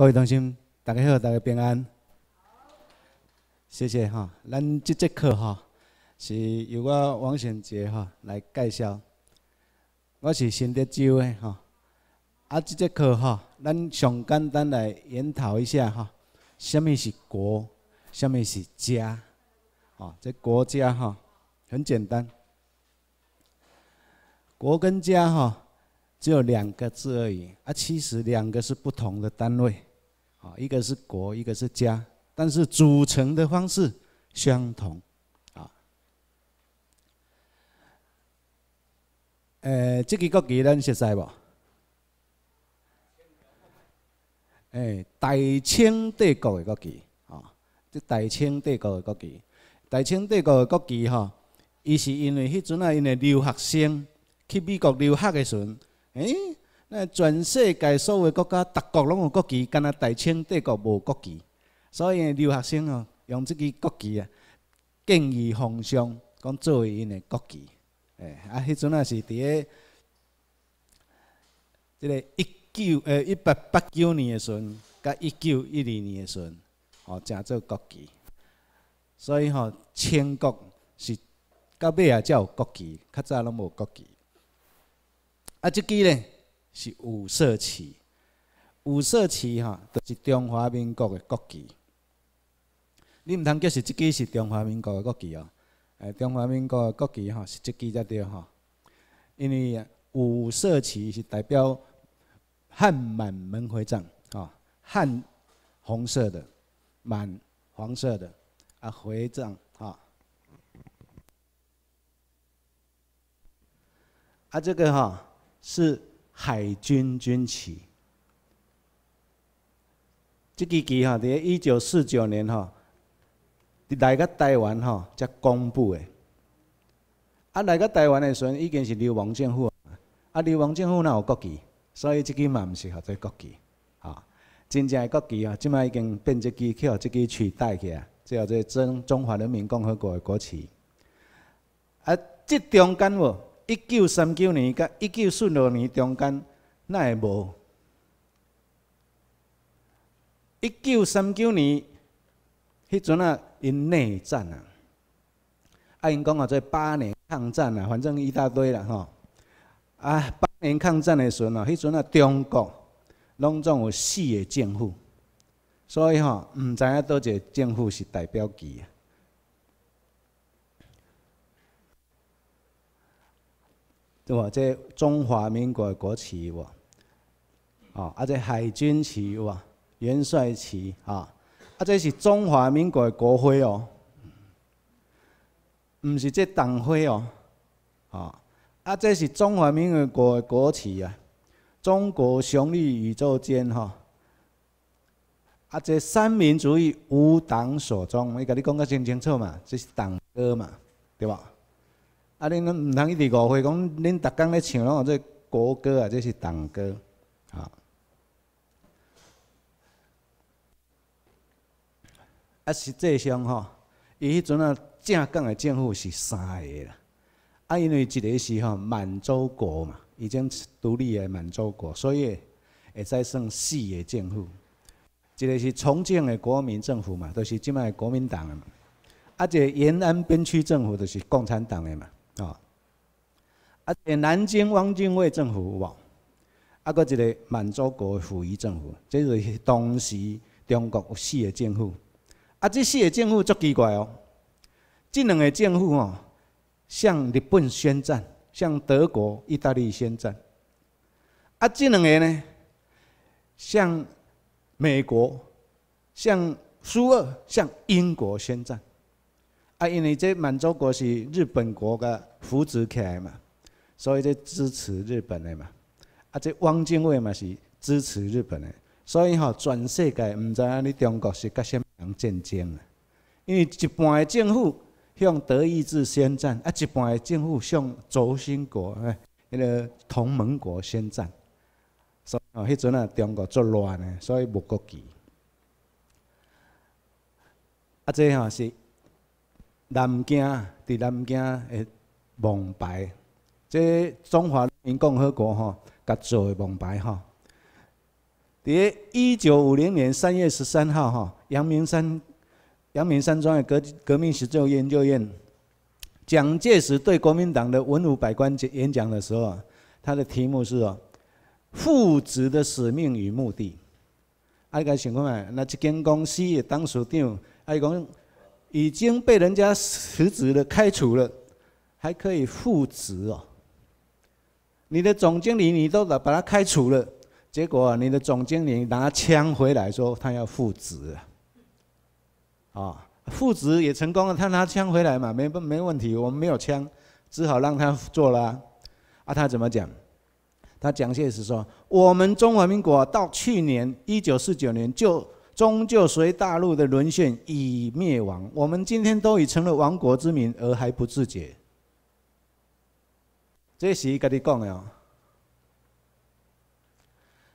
各位同仁，大家好，大家平安。谢谢哈，咱这节课哈是由我王贤杰哈来介绍。我是新德州的哈，啊，这节课哈，咱上简单来研讨一下哈。什么是国，什么是家，啊，这国家哈很简单，国跟家哈只有两个字而已，啊，其实两个是不同的单位。啊，一个是国，一个是家，但是组成的方式相同。啊，诶，这个国旗咱熟悉无？诶，大清帝国的国旗，啊，这大清帝国的国旗，大清帝国的国旗，哈，伊是因为迄阵啊，因为留学生去美国留学的时阵，诶。那全世界所有国家，各国拢有国旗，干那大清帝国无国旗，所以留学生哦用即支国旗啊，建议皇上，讲作为因的国旗。诶，啊，迄阵也是伫咧即个一九，呃，一八八九年的时阵，甲一九一二年的时阵，哦，正做国旗。所以吼，清国是到尾啊才有国旗，较早拢无国旗。啊，即支呢？是五色旗，五色旗哈，就是中华民国的国旗。你毋通叫是，即支是中华民国的国旗哦。诶，中华民国的国旗哈，是即支才对哈。因为五色旗是代表汉满门回藏啊，汉红色的，满黄色的，啊，回藏啊。啊，这个哈是。海军军旗，这支旗哈，伫一九四九年哈，来个台湾哈才公布的。啊，来个台湾的时阵已经是流亡政府，啊，流亡政府哪有国旗？所以这支嘛唔适合做国旗，吼，真正的国旗啊，即卖已经变只旗去即支取代起啊，即后做中中华人民共和国的国旗。啊，即中间无，一九三九年甲一九四六年中间，那会无？一九三九年，迄阵啊，因内战啊，啊因讲啊，在八年抗战啊，反正一大堆啦吼。啊，八年抗战的时阵啊，迄阵啊，中国拢总有四个政府，所以吼，毋知影倒一个政府是代表几啊？对喎，即中华民国国旗喎，哦，啊，即海军旗喎，元帅旗啊，啊，这是中华民国国徽哦，毋是即党徽哦，哦，啊，这是中华民国国旗啊，中国雄立宇宙间哈，啊，即三民主义五党所中，我甲你讲个清清楚嘛，这是党歌嘛，对吧。啊！恁拢毋通一直误会讲，恁逐工咧唱拢是国歌啊，即是党歌。啊！啊，实际上吼，伊迄阵啊，正港的政府是三个啦。啊，因为一个是吼满洲国嘛，已经独立的满洲国，所以会使算四个政府。一个是重庆的国民政府嘛，就是即卖国民党嘛。啊，一个延安边区政府，就是共产党的嘛。啊！啊，且南京汪精卫政府，啊，还一个满洲国溥仪政府，这是当时中国有四个政府。啊，这四个政府足奇怪哦！这两个政府哦，向日本宣战，向德国、意大利宣战。啊，这两个呢，向美国、向苏俄、向英国宣战。啊，因为这满洲国是日本国的扶植起来嘛，所以这支持日本的嘛。啊，这汪精卫嘛是支持日本的，所以吼全世界毋知影你中国是甲啥人战争啊？因为一半的政府向德意志宣战，啊，一半的政府向轴心国哎迄个同盟国宣战，所以哦，迄阵啊中国作乱的，所以无国旗。啊，这吼是。南京，伫南京的望牌，即《中华人民共和国》吼，甲做的望牌吼。伫一九五零年三月十三号吼，阳明山阳明山庄的革革命研究院，蒋介石对国民党的文武百官演讲的时候，他的题目是哦，父子的使命与目的。爱家想看卖，那一间公司的董事长，爱讲。已经被人家辞职了、开除了，还可以复职哦。你的总经理你都把把他开除了，结果你的总经理拿枪回来说他要复职，啊，复职也成功了。他拿枪回来嘛，没没问题，我们没有枪，只好让他做了。啊，他怎么讲？他蒋介石说，我们中华民国到去年一九四九年就。终究随大陆的沦陷已灭亡，我们今天都已成了亡国之民，而还不自觉。这是伊家讲的哦。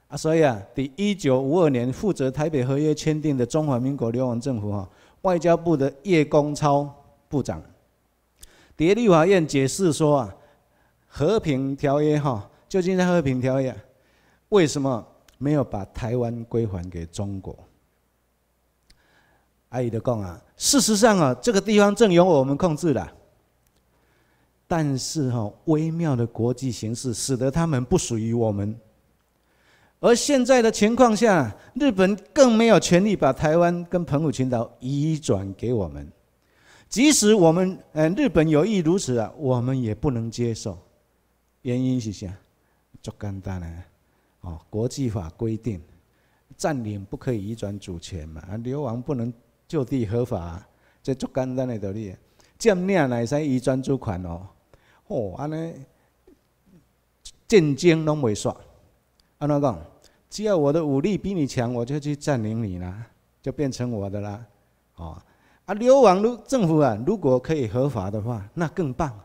啊，所以啊，在一九五二年负责台北合约签订的中华民国流亡政府哈，外交部的叶公超部长，迪立法院解释说啊，和平条约哈，究竟在和平条约，为什么没有把台湾归还给中国？阿姨的讲啊，事实上啊，这个地方正由我们控制的，但是哈，微妙的国际形势使得他们不属于我们。而现在的情况下，日本更没有权利把台湾跟澎湖群岛移转给我们，即使我们呃日本有意如此啊，我们也不能接受。原因是啥？就简单了，哦，国际法规定，占领不可以移转主权嘛，流亡不能。就地合法，这足简单的道理，占领来使以专制权哦，哦，安尼战争拢未煞。安那讲，只要我的武力比你强，我就去占领你啦，就变成我的啦。哦，啊，流亡如政府啊，如果可以合法的话，那更棒。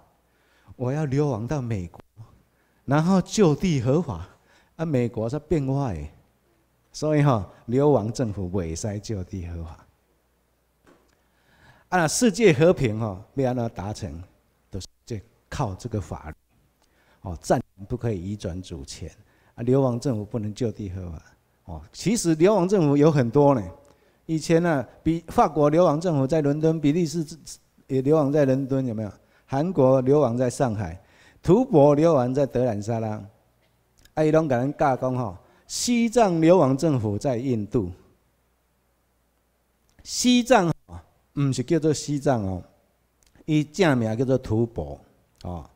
我要流亡到美国，然后就地合法。啊，美国是变坏，所以哈，流亡政府未使就地合法。啊，世界和平哈，被安那达成都是这靠这个法律哦，战不可以移转主权啊，流亡政府不能就地合法哦。其实流亡政府有很多呢，以前呢，比法国流亡政府在伦敦，比利时也流亡在伦敦，有没有？韩国流亡在上海，图博流亡在德兰沙拉，埃伊东港加工哈，西藏流亡政府在印度，西藏。不是叫做西藏哦，伊正名叫做吐蕃哦。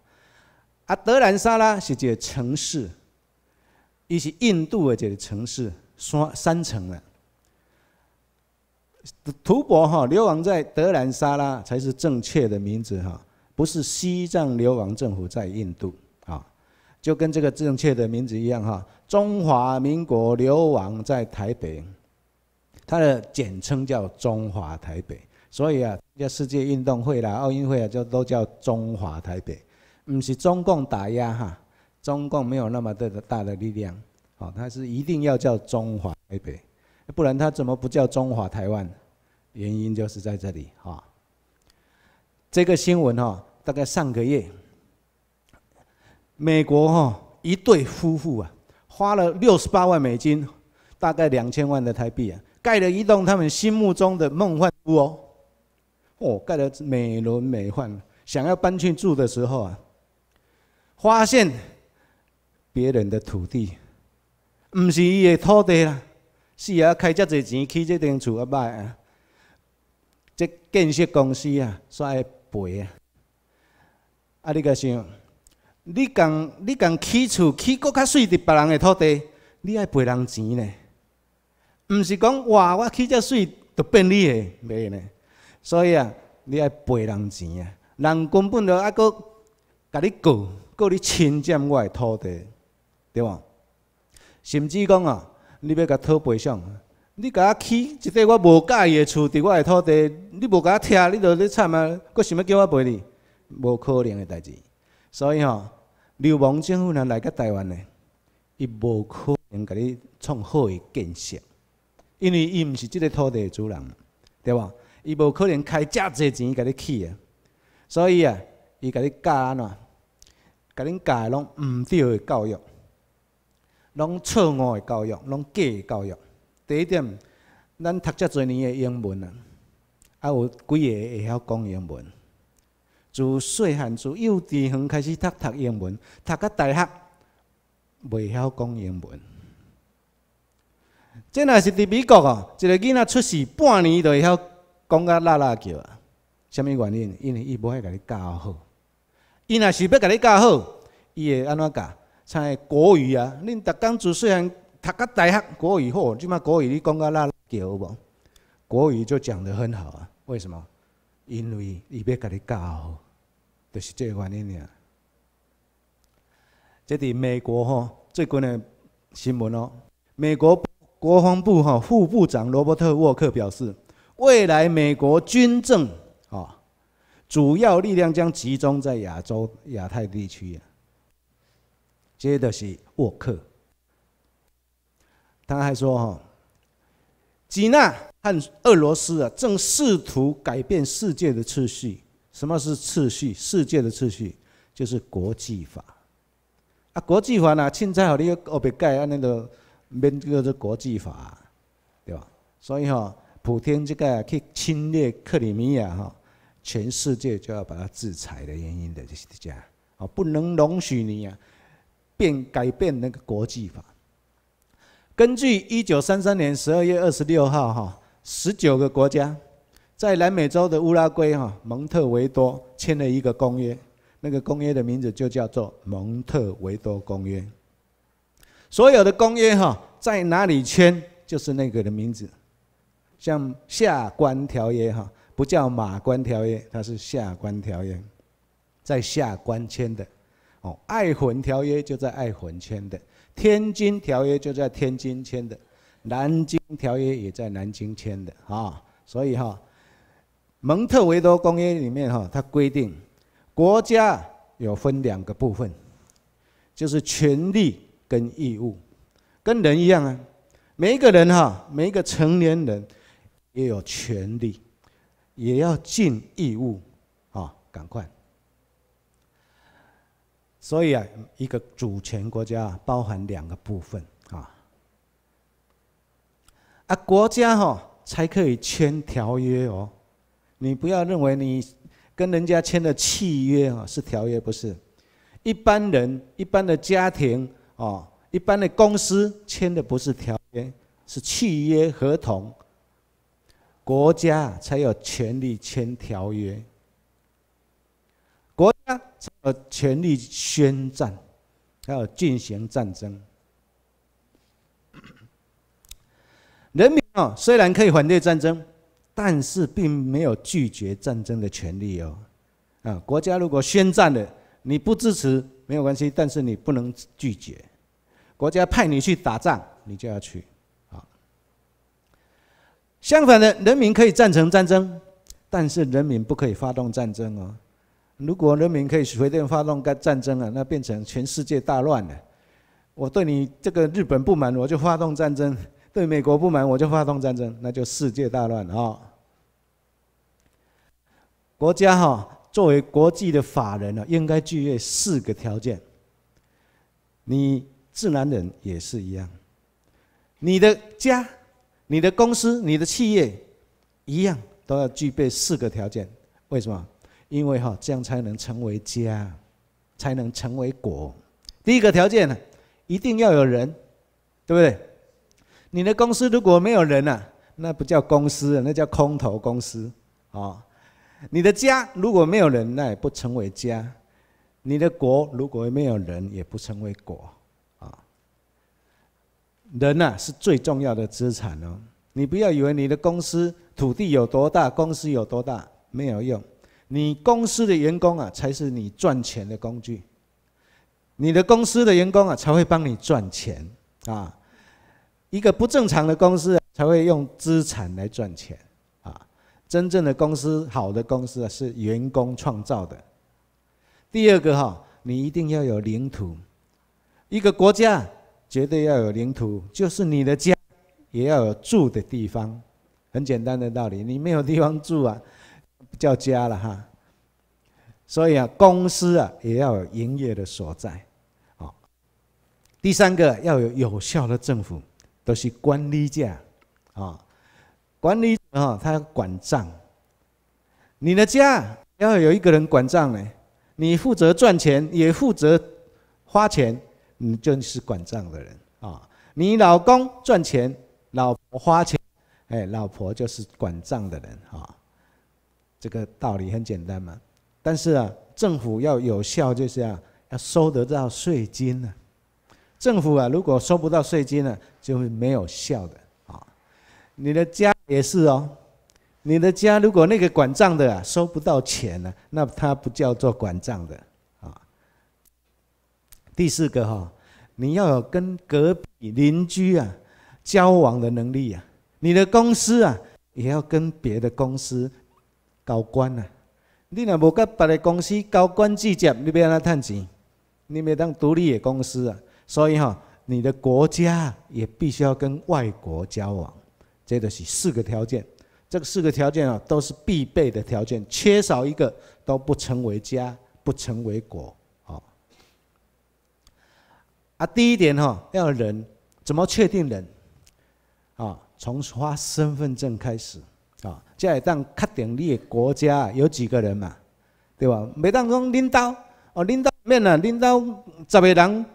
啊，德兰沙拉是一个城市，伊是印度的这个城市，山三层了。吐蕃哈流亡在德兰沙拉才是正确的名字哈，不是西藏流亡政府在印度啊。就跟这个正确的名字一样哈，中华民国流亡在台北，它的简称叫中华台北。所以啊，这世界运动会啦、奥运会啊，就都叫中华台北，不是中共打压哈，中共没有那么的大的力量，好，它是一定要叫中华台北，不然它怎么不叫中华台湾？原因就是在这里哈。这个新闻哈，大概上个月，美国哈一对夫妇啊，花了六十八万美金，大概两千万的台币啊，盖了一栋他们心目中的梦幻屋哦。哦，盖得美轮美奂，想要搬去住的时候啊，发现别人的土地，唔是伊的土地啦，是啊，开遮侪钱起这栋厝啊，卖啊！这建设公司啊，煞会赔啊！啊，你个想，你共你共起厝起搁较水伫别人的土地，你爱赔人钱呢？唔是讲哇，我起遮水就变你的，袂呢？所以啊，你爱赔人钱啊，人根本就还甲你告，告你侵占我的土地，对吧？甚至讲啊，你要甲讨赔偿，你甲我起一块我无佮意的厝，伫我的土地，你无甲我拆，你就咧惨啊，佫想要叫我赔你？无可能的代志。所以吼，流氓政府若来甲台湾呢，伊无可能甲你创好的建设，因为伊毋是即个土地的主人，对吧？伊无可能开遮侪钱甲你去啊，所以啊，伊甲你教怎，甲恁教诶拢毋对诶教育，拢错误诶教育，拢假诶教育。第一点，咱读遮侪年诶英文啊，还有几个会晓讲英文，自细汉自幼稚园开始读读英文，读到大学未晓讲英文。真若是伫美国哦，一个囡仔出世半年就会晓。讲啊拉拉叫啊，什么原因？因为伊无爱甲你教好。伊若是要甲你教好，伊会安怎教？像国语啊，恁逐工组虽然读个大学国语好，即码国语你讲啊拉拉叫无？国语就讲得很好啊。为什么？因为伊要甲你教好，就是这原因尔。这伫美国吼，最近的新闻哦，美国国防部吼副部长罗伯特沃克表示。未来美国军政啊，主要力量将集中在亚洲、亚太地区。接着是沃克，他还说哈，吉纳和俄罗斯啊，正试图改变世界的秩序。什么是秩序？世界的秩序就是国际法啊！国际法呢？现在好哩，个别改安尼都免这个国际法，对吧？所以哈。普天这个去侵略克里米亚哈，全世界就要把它制裁的原因的就是这样，啊，不能容许你啊变改变那个国际法。根据一九三三年十二月二十六号哈，十九个国家在南美洲的乌拉圭哈蒙特维多签了一个公约，那个公约的名字就叫做《蒙特维多公约》。所有的公约哈在哪里签，就是那个的名字。像《下关条约》哈，不叫《马关条约》，它是《下关条约》，在下关签的。哦，《爱魂条约》就在爱魂签的，《天津条约》就在天津签的，《南京条约》也在南京签的啊。所以哈，《蒙特维多公约》里面哈，它规定国家有分两个部分，就是权利跟义务，跟人一样啊。每一个人哈，每一个成年人。也有权利，也要尽义务，啊，赶快。所以啊，一个主权国家包含两个部分啊，啊，国家哈才可以签条约哦。你不要认为你跟人家签的契约啊是条约，不是。一般人、一般的家庭哦，一般的公司签的不是条约，是契约合同。国家才有权利签条约，国家才有权利宣战，还有进行战争。人民哦，虽然可以反对战争，但是并没有拒绝战争的权利哦。啊，国家如果宣战了，你不支持没有关系，但是你不能拒绝。国家派你去打仗，你就要去。相反的，人民可以赞成战争，但是人民不可以发动战争哦。如果人民可以随便发动战争啊，那变成全世界大乱了。我对你这个日本不满，我就发动战争；对美国不满，我就发动战争，那就世界大乱啊。国家哈作为国际的法人啊，应该具备四个条件。你自然人也是一样，你的家。你的公司、你的企业，一样都要具备四个条件。为什么？因为哈，这样才能成为家，才能成为国。第一个条件呢，一定要有人，对不对？你的公司如果没有人呢，那不叫公司，那叫空头公司。啊，你的家如果没有人，那也不成为家；你的国如果没有人，也不成为国。人呐是最重要的资产哦，你不要以为你的公司土地有多大，公司有多大没有用，你公司的员工啊才是你赚钱的工具，你的公司的员工啊才会帮你赚钱啊，一个不正常的公司才会用资产来赚钱啊，真正的公司好的公司啊是员工创造的，第二个哈，你一定要有领土，一个国家。绝对要有领土，就是你的家，也要有住的地方，很简单的道理。你没有地方住啊，不叫家了哈。所以啊，公司啊也要有营业的所在，哦。第三个要有有效的政府，都是管理价啊，管理哦，他要管账。你的家要有一个人管账呢，你负责赚钱，也负责花钱。你就是管账的人啊！你老公赚钱，老婆花钱，哎，老婆就是管账的人啊。这个道理很简单嘛。但是啊，政府要有效，就是要要收得到税金呢。政府啊，如果收不到税金呢，就会没有效的啊。你的家也是哦。你的家如果那个管账的啊、收不到钱呢，那他不叫做管账的啊。第四个哈。你要有跟隔壁邻居啊交往的能力啊，你的公司啊也要跟别的公司高官啊，你若无跟别的公司高官计较，你要他赚钱？你没当独立的公司啊。所以哈，你的国家也必须要跟外国交往，这个是四个条件。这个四个条件啊都是必备的条件，缺少一个都不成为家，不成为国。啊，第一点哈，要人怎么确定人？啊，从刷身份证开始，啊，再当定你的国家有几个人嘛，对吧？每当讲领导，哦，领导面呢，领导十个人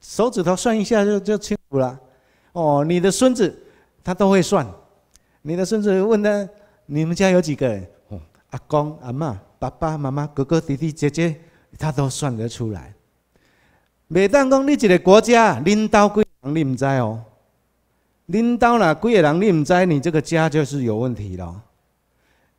手指头算一下就就清楚了。哦，你的孙子他都会算，你的孙子问他，你们家有几个人？哦，阿公、阿妈、爸爸妈妈、哥哥、弟弟、姐姐，他都算得出来。每当讲你这个国家领导几人，你唔知哦？领导哪几个人，你唔知？你这个家就是有问题了。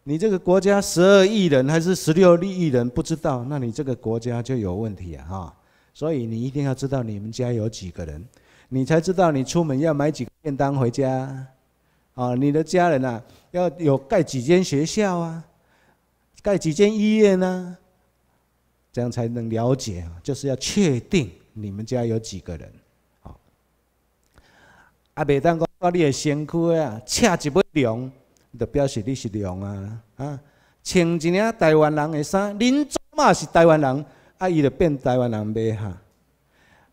你这个国家十二亿人还是十六亿人？不知道，那你这个国家就有问题啊！所以你一定要知道你们家有几个人，你才知道你出门要买几个便当回家。啊，你的家人啊，要有盖几间学校啊，盖几间医院啊，这样才能了解啊，就是要确定。你们家有几个人？啊，阿袂当讲，你的身躯啊，恰一杯龙，就表示你是龙啊啊。穿一领台湾人的衫，恁祖妈是台湾人，啊，伊就变台湾人卖哈。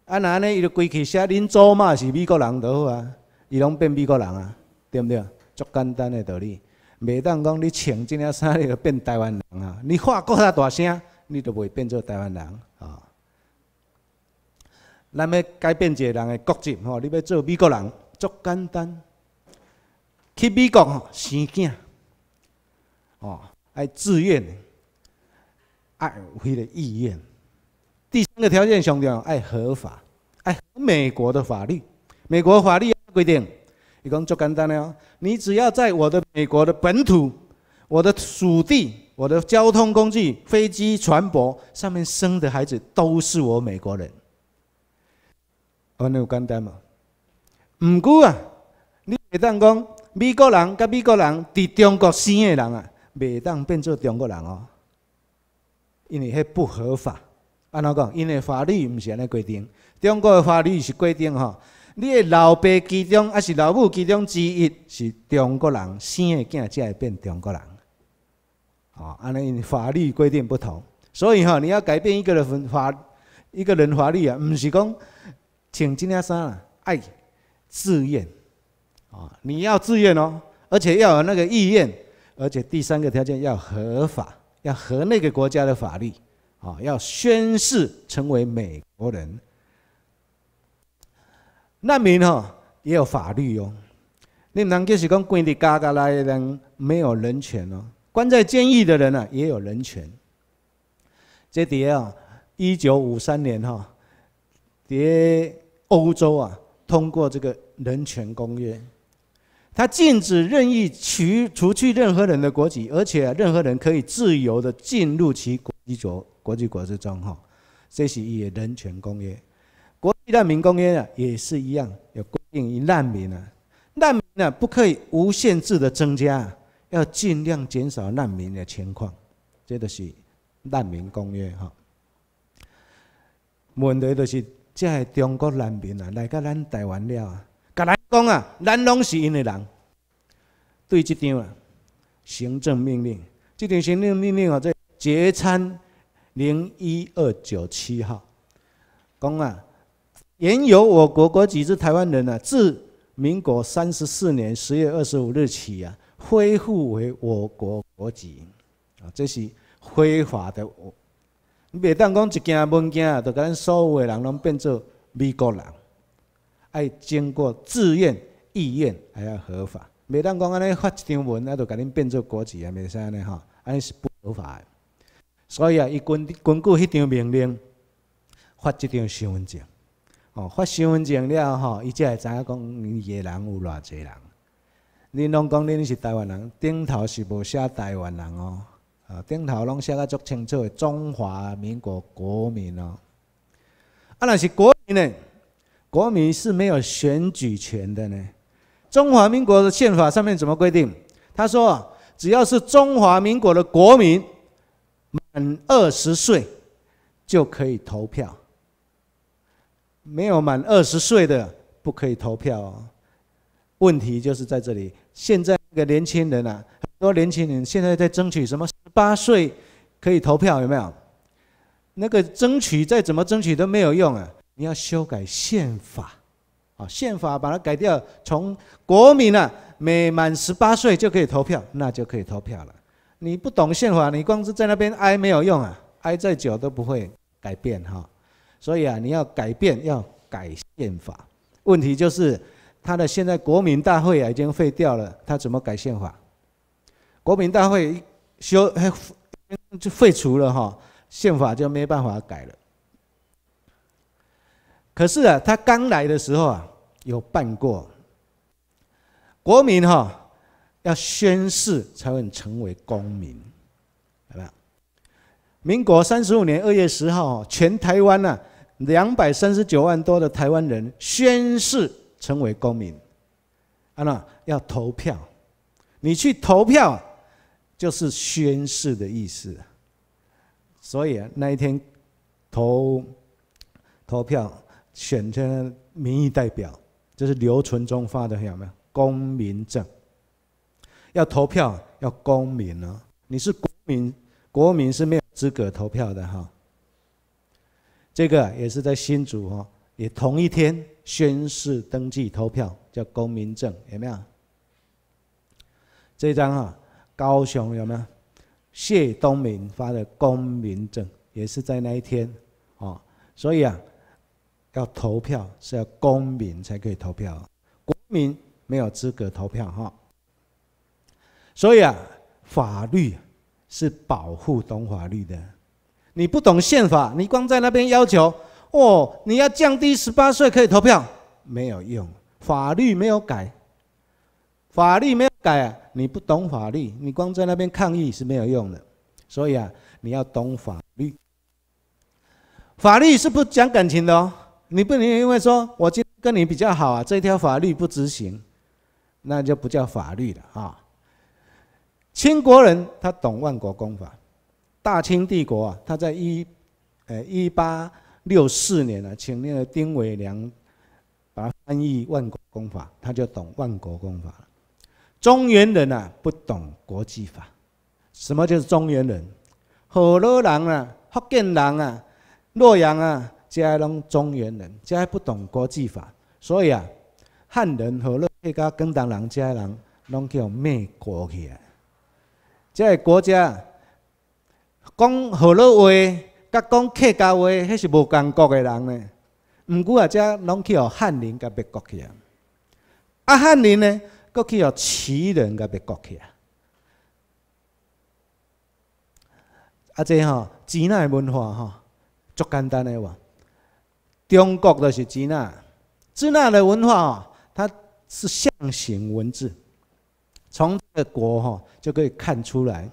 啊那呢，伊就改去写恁祖妈是美国人，得好啊，伊拢变美国人啊，对毋对？足简单的道理，袂当讲你穿这领衫你就变台湾人啊。你话国较大声，你就袂变做台湾人啊。咱要改变一个人的国籍，吼，你要做美国人，足简单，去美国吼生囝，哦，爱自愿，爱有非的意愿。第三个条件上要，爱合法，爱美国的法律。美国法律规定，伊讲足简单了，你只要在我的美国的本土、我的属地、我的交通工具、飞机、船舶上面生的孩子，都是我美国人。安尼有简单无？毋过啊，你袂当讲美国人甲美国人伫中国生诶人啊，袂当变做中国人哦，因为迄不合法。安怎讲？因为法律毋是安尼规定。中国诶法律是规定吼，你诶老爸其中，还是老母其中之一，是中国人生诶囝才会变中国人。哦，安尼因法律规定不同，所以吼，你要改变一个人法一个人法律啊，毋是讲。请金山啊，爱自愿啊！你要自愿哦，而且要有那个意愿，而且第三个条件要合法，要合那个国家的法律啊！要宣誓成为美国人。难民哈也有法律哦，你不能就是讲关的嘎嘎啦的人没有人权哦，关在监狱的人啊也有人权。这里啊，一九五三年哈，这。欧洲啊，通过这个《人权公约》，它禁止任意去除去任何人的国籍，而且任何人可以自由的进入其国籍国、国际国之中，哈。这是也《人权公约》。《国际难民公约》啊，也是一样，要规定于难民啊，难民呢不可以无限制的增加，要尽量减少难民的情况。这就是《难民公约》哈。问题就是。即系中国难民啊，来到咱台湾了啊！甲咱讲啊，咱拢是因的人。对，这张行政命令，这张行政命令啊，在决参零一二九七号，讲啊，原有我国国籍之台湾人啊，自民国三十四年十月二十五日起啊，恢复为我国国籍啊，这是非法的。袂当讲一件物件，就甲咱所有的人拢变做美国人，要经过自愿意愿，还要合法。袂当讲安尼发一张文，啊，就甲恁变做国籍啊，未使尼吼，安尼是不合法的。所以啊，伊根根据迄张命令发一张身份证，哦，发身份证了吼，伊才会知影讲，伊诶人有偌侪人。恁拢讲恁是台湾人，顶头是无写台湾人哦。啊，顶头拢写在足清楚的，中华民国国民哦。啊，那是国民呢？国民是没有选举权的呢。中华民国的宪法上面怎么规定？他说，只要是中华民国的国民满二十岁就可以投票，没有满二十岁的不可以投票。问题就是在这里。现在。这个年轻人啊，很多年轻人现在在争取什么？十八岁可以投票，有没有？那个争取再怎么争取都没有用啊！你要修改宪法，啊，宪法把它改掉，从国民啊每满十八岁就可以投票，那就可以投票了。你不懂宪法，你光是在那边哀没有用啊，哀再久都不会改变哈。所以啊，你要改变，要改宪法。问题就是。他的现在国民大会已经废掉了，他怎么改宪法？国民大会修还就废除了哈，宪法就没办法改了。可是啊，他刚来的时候啊，有办过国民哈，要宣誓才会成为公民，民国三十五年二月十号，全台湾呢两百三十九万多的台湾人宣誓。成为公民啊，那要投票，你去投票就是宣誓的意思。所以那一天投投票选择民意代表，就是刘存忠发的，有没有？公民证要投票要公民哦，你是国民，国民是没有资格投票的哈。这个也是在新竹哦，也同一天。宣誓、登记、投票，叫公民证有没有？这张啊，高雄有没有？谢东明发的公民证也是在那一天哦，所以啊，要投票是要公民才可以投票，国民没有资格投票哈。所以啊，法律是保护懂法律的，你不懂宪法，你光在那边要求。哦，你要降低十八岁可以投票，没有用，法律没有改，法律没有改啊！你不懂法律，你光在那边抗议是没有用的。所以啊，你要懂法律，法律是不讲感情的哦。你不能因为说我今跟你比较好啊，这条法律不执行，那就不叫法律了啊。清国人他懂万国公法，大清帝国啊，他在一，呃，一八。六四年啊，请那个丁伟良把他翻译《万国公法》，他就懂《万国公法》了。中原人啊，不懂国际法。什么就是中原人？河洛人啊，福建人啊，洛阳啊，这些拢中原人，这些不懂国际法。所以啊，汉人和洛那个共产党人这些人，拢叫灭国去啊。些国家讲河南话。甲讲客家话，迄是无同国嘅人呢。毋过啊，遮拢去互汉人甲别国去啊。啊，汉人呢，佫去互齐人甲别国去啊。啊，即吼，智的文化吼，足简单诶话，中国就是智纳。智纳的文化吼，它是象形文字，从个国吼就可以看出来，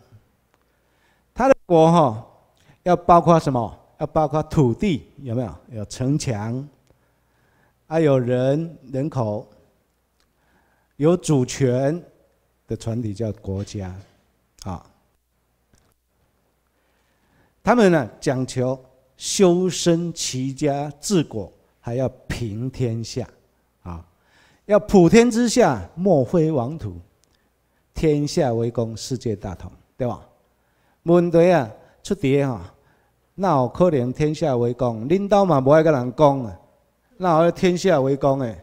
它的国吼。要包括什么？要包括土地有没有？有城墙，还有人人口，有主权的团体叫国家，啊。他们呢，讲求修身齐家治国，还要平天下，啊，要普天之下莫非王土，天下为公，世界大同，对吧？问题啊。出碟哈，那有可能天下为公？领导嘛，无爱甲人讲，那天下为公的，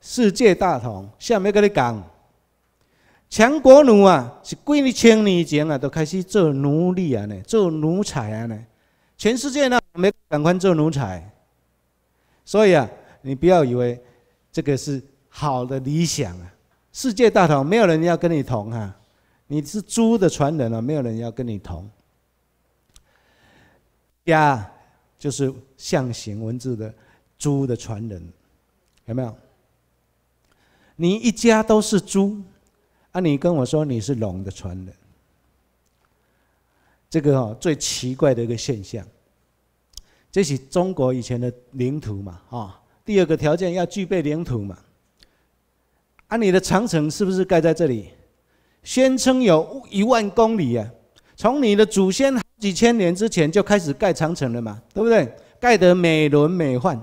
世界大同。下面甲你讲，强国奴啊，是几千年前啊，都开始做奴隶啊呢，做奴才啊呢。全世界呢，没敢管做奴才。所以啊，你不要以为这个是好的理想啊，世界大同，没有人要跟你同啊。你是猪的传人啊，没有人要跟你同。家就是象形文字的猪的传人，有没有？你一家都是猪，啊，你跟我说你是龙的传人，这个最奇怪的一个现象。这是中国以前的领土嘛，啊，第二个条件要具备领土嘛。啊，你的长城是不是盖在这里？宣称有一万公里啊，从你的祖先几千年之前就开始盖长城了嘛，对不对？盖得美轮美奂。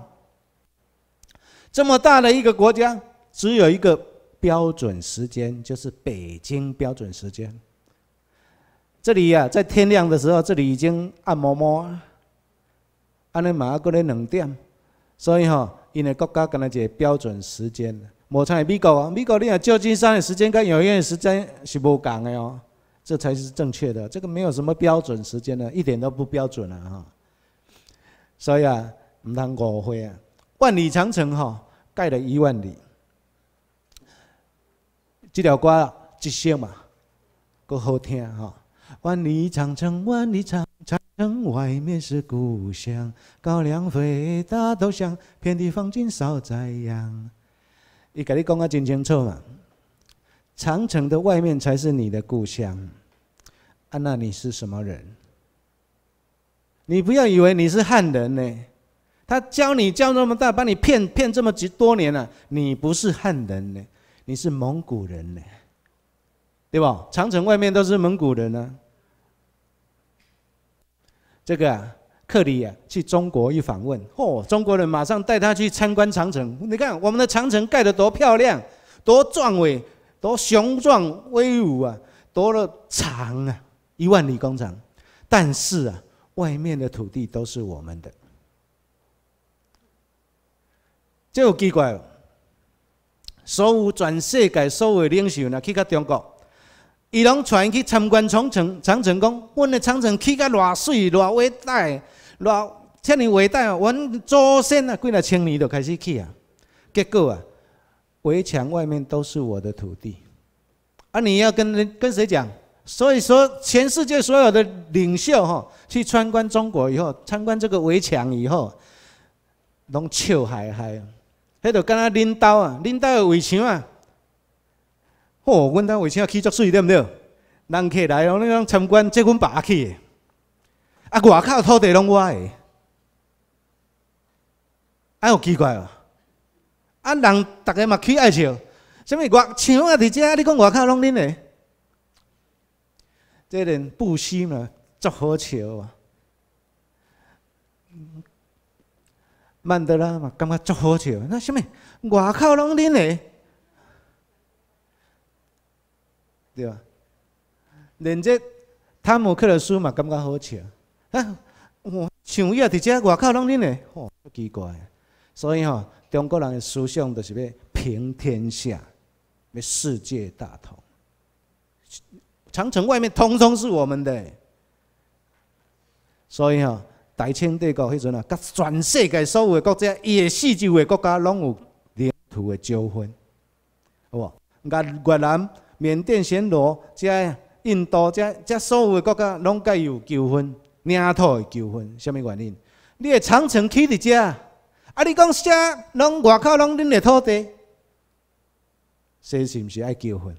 这么大的一个国家，只有一个标准时间，就是北京标准时间。这里呀，在天亮的时候，这里已经按摩摩阿哩玛阿过来两点，所以哈，因为国家跟阿只标准时间。我美国啊，美国你啊，旧金山的时间跟纽约的时间是不同的哦，这才是正确的。这个没有什么标准时间的，一点都不标准啊哈。所以啊，唔通误会啊，万里长城哈，盖了一万里。这条歌，一首嘛，够好听哈。万里长城，万里长城，外面是故乡，高粱肥，大豆香，遍地黄金，扫灾阳。你改你讲啊，真清楚嘛！长城的外面才是你的故乡。啊，那你是什么人？你不要以为你是汉人呢。他教你教那么大，把你骗骗这么几多年了，你不是汉人呢，你是蒙古人呢，对吧？长城外面都是蒙古人啊。这个。克里啊去中国一访问，嚯！中国人马上带他去参观长城。你看我们的长城盖得多漂亮，多壮伟，多雄壮威武啊，多长啊，一万里工城。但是啊，外面的土地都是我们的。这有奇怪哦！所有全世界所有领袖呢，去到中国，伊拢带去参观长城。长城讲，阮的长城起甲偌水偌伟大。若砌你围大，阮祖先啊，几代千年就开始去啊，结果啊，围墙外面都是我的土地，啊，你要跟人跟谁讲？所以说，全世界所有的领袖吼去参观中国以后，参观这个围墙以后，拢笑哈哈。迄个敢若领导啊，领导的围墙啊，哦，阮兜围墙起遮水对不对？人客来，我你讲参观，即阮爸去。啊，外口土地拢我的，哎，有奇怪哦！啊，人逐个嘛起爱笑，什物外墙啊，伫遮，你讲外口拢恁的，这人不什嘛足好笑啊，曼德拉嘛感觉足好笑，那什物外口拢恁的，对吧？连这汤姆克罗斯嘛感觉好笑。啊！我像伊啊，伫遮外口拢恁个，哦，奇怪。所以吼，中国人的思想就是要平天下，要世界大同。长城外面通通是我们的。所以吼，大清帝国迄阵啊，甲全世界所有的国家，伊的四周的国家拢有领土的纠纷，好无？甲越南、缅甸、暹罗遮、印度遮遮所有的国家拢计有纠纷。领土的纠纷，什么原因？你的长城起伫遮，啊！你讲遮拢外口，拢恁的土地，所是毋是爱纠纷？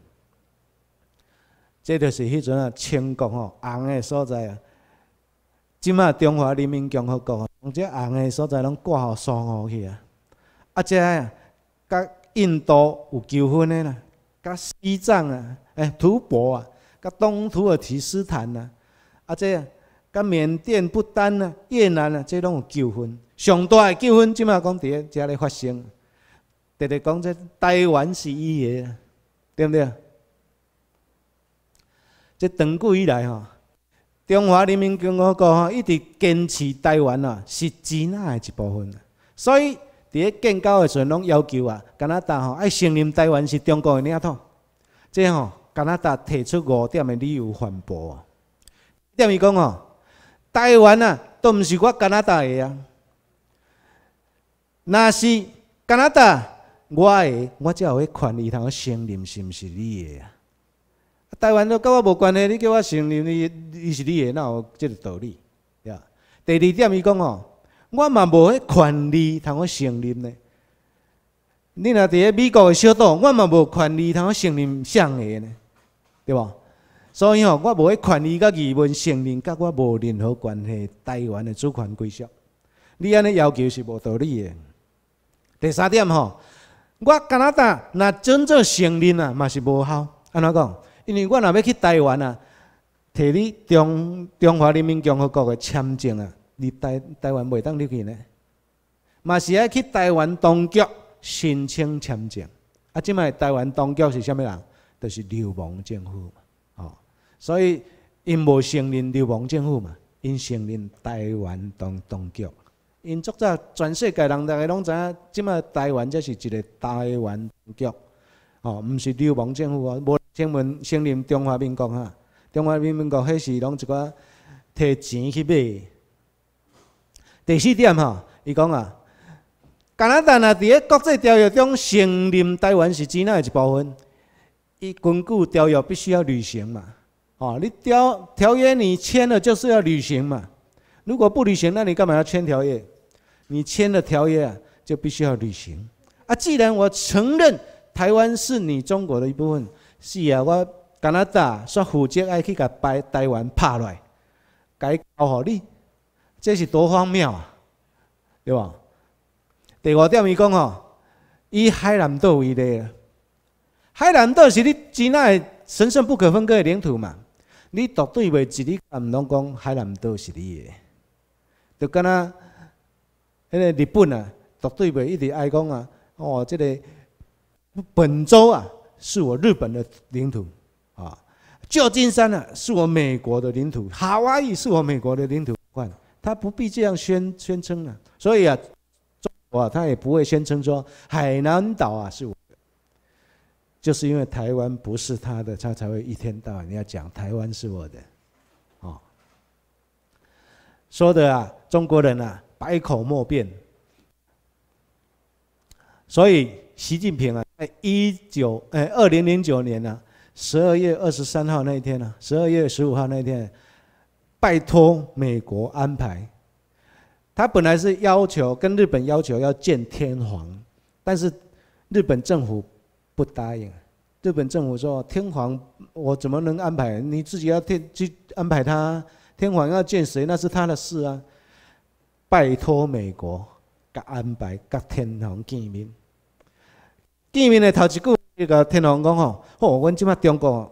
这就是迄阵啊，清国吼红的所在啊。今嘛中华人民共和国，从这红的所在拢割下、双下去啊。啊，这啊，甲印度有纠纷的啦，甲西藏啊，哎，吐蕃啊，甲东土耳其斯坦啊，啊，这。甲缅甸、不丹啊、越南啊，这拢有纠纷。上大的纠纷，即马讲伫咧这里发生，直直讲这台湾是伊个，对不对啊？这长久以来吼，中华人民共和国吼一直坚持台湾啊是支那一部分。所以伫咧建交的时阵，拢要求啊加拿大吼爱承认台湾是中国的领土。即吼加拿大提出五点的理由反驳，点伊讲吼。台湾啊，都毋是我加拿大啊。那是加拿大，我的，我才有迄权利通讲承认是毋是你的啊。台湾都跟我无关系，你叫我承认伊，伊是你的，那有即个道理呀？第二点，伊讲哦，我嘛无迄权利通我承认呢。你若伫咧美国的小岛，我嘛无权利通我承认谁的呢？对无？所以吼，我无迄权利甲义问承认，甲我无任何关系。台湾的主权归属，你安尼要求是无道理的。第三点吼，我加拿大若真正承认啊，嘛是无效。安怎讲？因为我若欲去台湾啊，摕你中中华人民共和国的签证啊，你台台湾袂当入去呢。嘛是爱去台湾当局申请签证。啊，即摆台湾当局是啥物人？就是流氓政府。所以，因无承认流亡政府嘛，因承认台湾当当局。因作在全世界人，大家拢知影，即马台湾则是一个台湾当局，吼，毋是流亡政府。无，请问承认中华民国哈？中华民国迄是拢一寡摕钱去买。第四点吼，伊讲啊，加拿大若伫咧国际条约中承认台湾是那奈一部分，伊根据条约必须要履行嘛。哦，你条条约你签了就是要履行嘛，如果不履行，那你干嘛要签条约？你签了条约啊，就必须要履行。啊，既然我承认台湾是你中国的一部分，是啊，我加拿大说虎节爱去甲台台湾拍来，改交给你，这是多荒谬啊，对吧？第五点伊讲哦，以海南岛为例，海南岛是你真爱神圣不可分割的领土嘛。你独对袂起，你唔拢讲海南岛是你的，就敢那，迄个日本啊，独对袂一直爱讲啊，哦，这里本州啊，是我日本的领土，啊，旧金山啊，是我美国的领土，夏威夷是我美国的领土，他不必这样宣宣称啊，所以啊，中国啊，他也不会宣称说海南岛啊是我。就是因为台湾不是他的，他才会一天到晚你要讲台湾是我的，哦，说的啊，中国人啊百口莫辩。所以习近平啊，在一九呃二零零九年呢十二月二十三号那一天呢十二月十五号那一天，拜托美国安排，他本来是要求跟日本要求要见天皇，但是日本政府。不答应，日本政府说：“天皇，我怎么能安排？你自己要天去安排他。天皇要见谁，那是他的事啊。拜托美国，甲安排甲天皇见面。见面的头一句，伊甲天皇讲吼：，吼，阮即马中国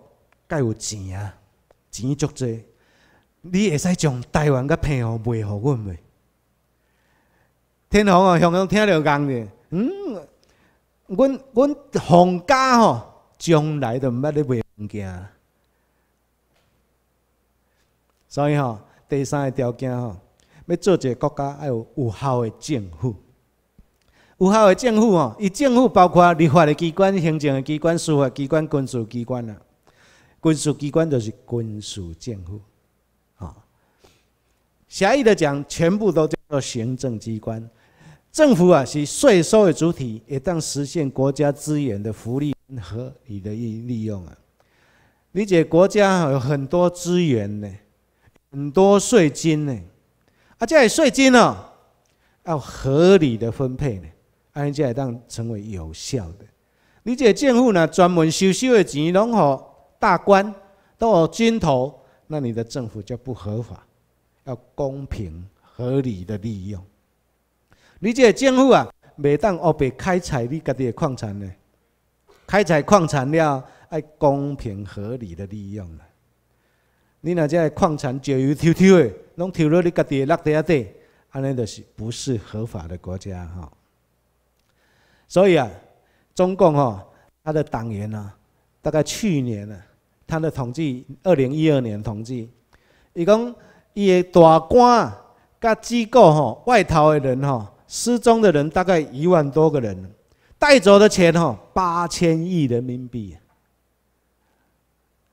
介有钱啊，钱足多，你会使将台湾甲平和卖给阮袂？天皇啊，向向听着讲呢，嗯。”阮阮皇家吼，将来都毋捌咧卖物件，所以吼，第三个条件吼，要做一个国家要有有效的政府，有效的政府吼，伊政府包括立法的机关、行政的机关、司法机关、军事机关啦，军事机关就是军事政府，吼，狭义的讲，全部都叫做行政机关。政府啊，是税收的主体，也当实现国家资源的福利合理的利利用啊。理解国家有很多资源呢，很多税金呢，啊，这些税金呢，要合理的分配呢，啊，这才当成为有效的。你这政府呢，专门收收的钱，拢好大官，都好军头，那你的政府就不合法，要公平合理的利用。你这政府啊，袂当恶白开采你家己的矿产呢？开采矿产了，爱公平合理的利用。你那这矿产就油条条的，拢条落你家己的，落地下底，安尼就是不是合法的国家哈。所以啊，中共哈，他的党员呢，大概去年呢，他的统计，二零一二年统计，伊讲伊的大官甲机构哈，外逃的人哈。失踪的人大概一万多个人，带走的钱哈八千亿人民币，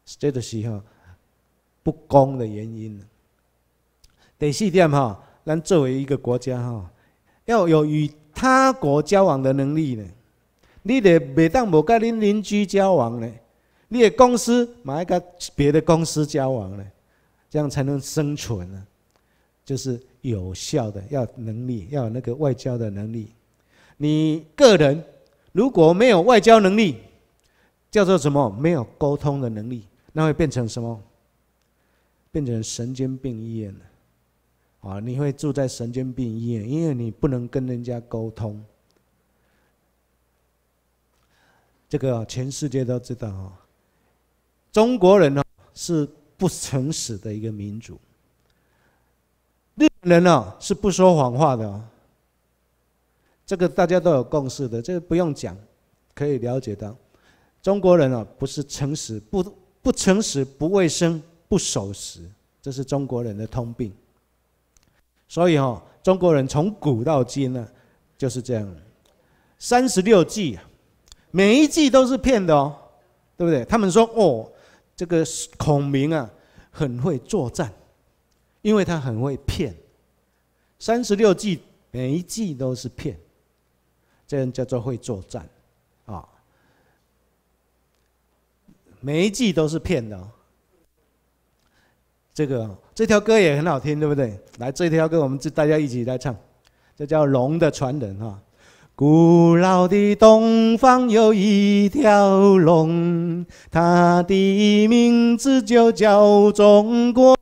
这个是哈不公的原因。第四点哈，咱作为一个国家哈，要有与他国交往的能力呢。你得每当无跟恁邻居交往呢，你的公司买一跟别的公司交往呢，这样才能生存呢。就是有效的，要能力，要那个外交的能力。你个人如果没有外交能力，叫做什么？没有沟通的能力，那会变成什么？变成神经病医院了啊！你会住在神经病医院，因为你不能跟人家沟通。这个全世界都知道啊，中国人呢是不诚实的一个民族。日本人啊是不说谎话的，这个大家都有共识的，这个不用讲，可以了解到，中国人啊不是诚实，不不诚实，不卫生，不守时，这是中国人的通病。所以哈，中国人从古到今呢就是这样，三十六计，每一计都是骗的哦，对不对？他们说哦，这个孔明啊很会作战。因为他很会骗，三十六计每一计都是骗，这人叫做会作战，啊，每一计都是骗的。这个这条歌也很好听，对不对？来，这条歌我们大家一起来唱，这叫《龙的传人》哈。古老的东方有一条龙，它的名字就叫中国。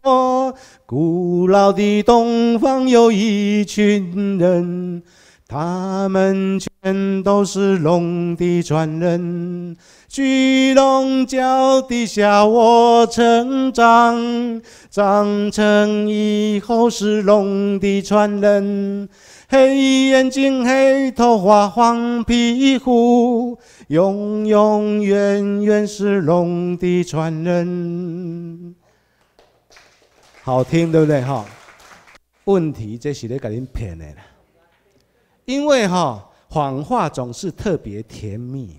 古老的东方有一群人，他们全都是龙的传人。巨龙脚底下，我成长，长成以后是龙的传人。黑眼睛，黑头发，黄皮肤，永永远远是龙的传人。好听，对不对？哈？问题这是在给您骗的啦。因为哈，谎话总是特别甜蜜。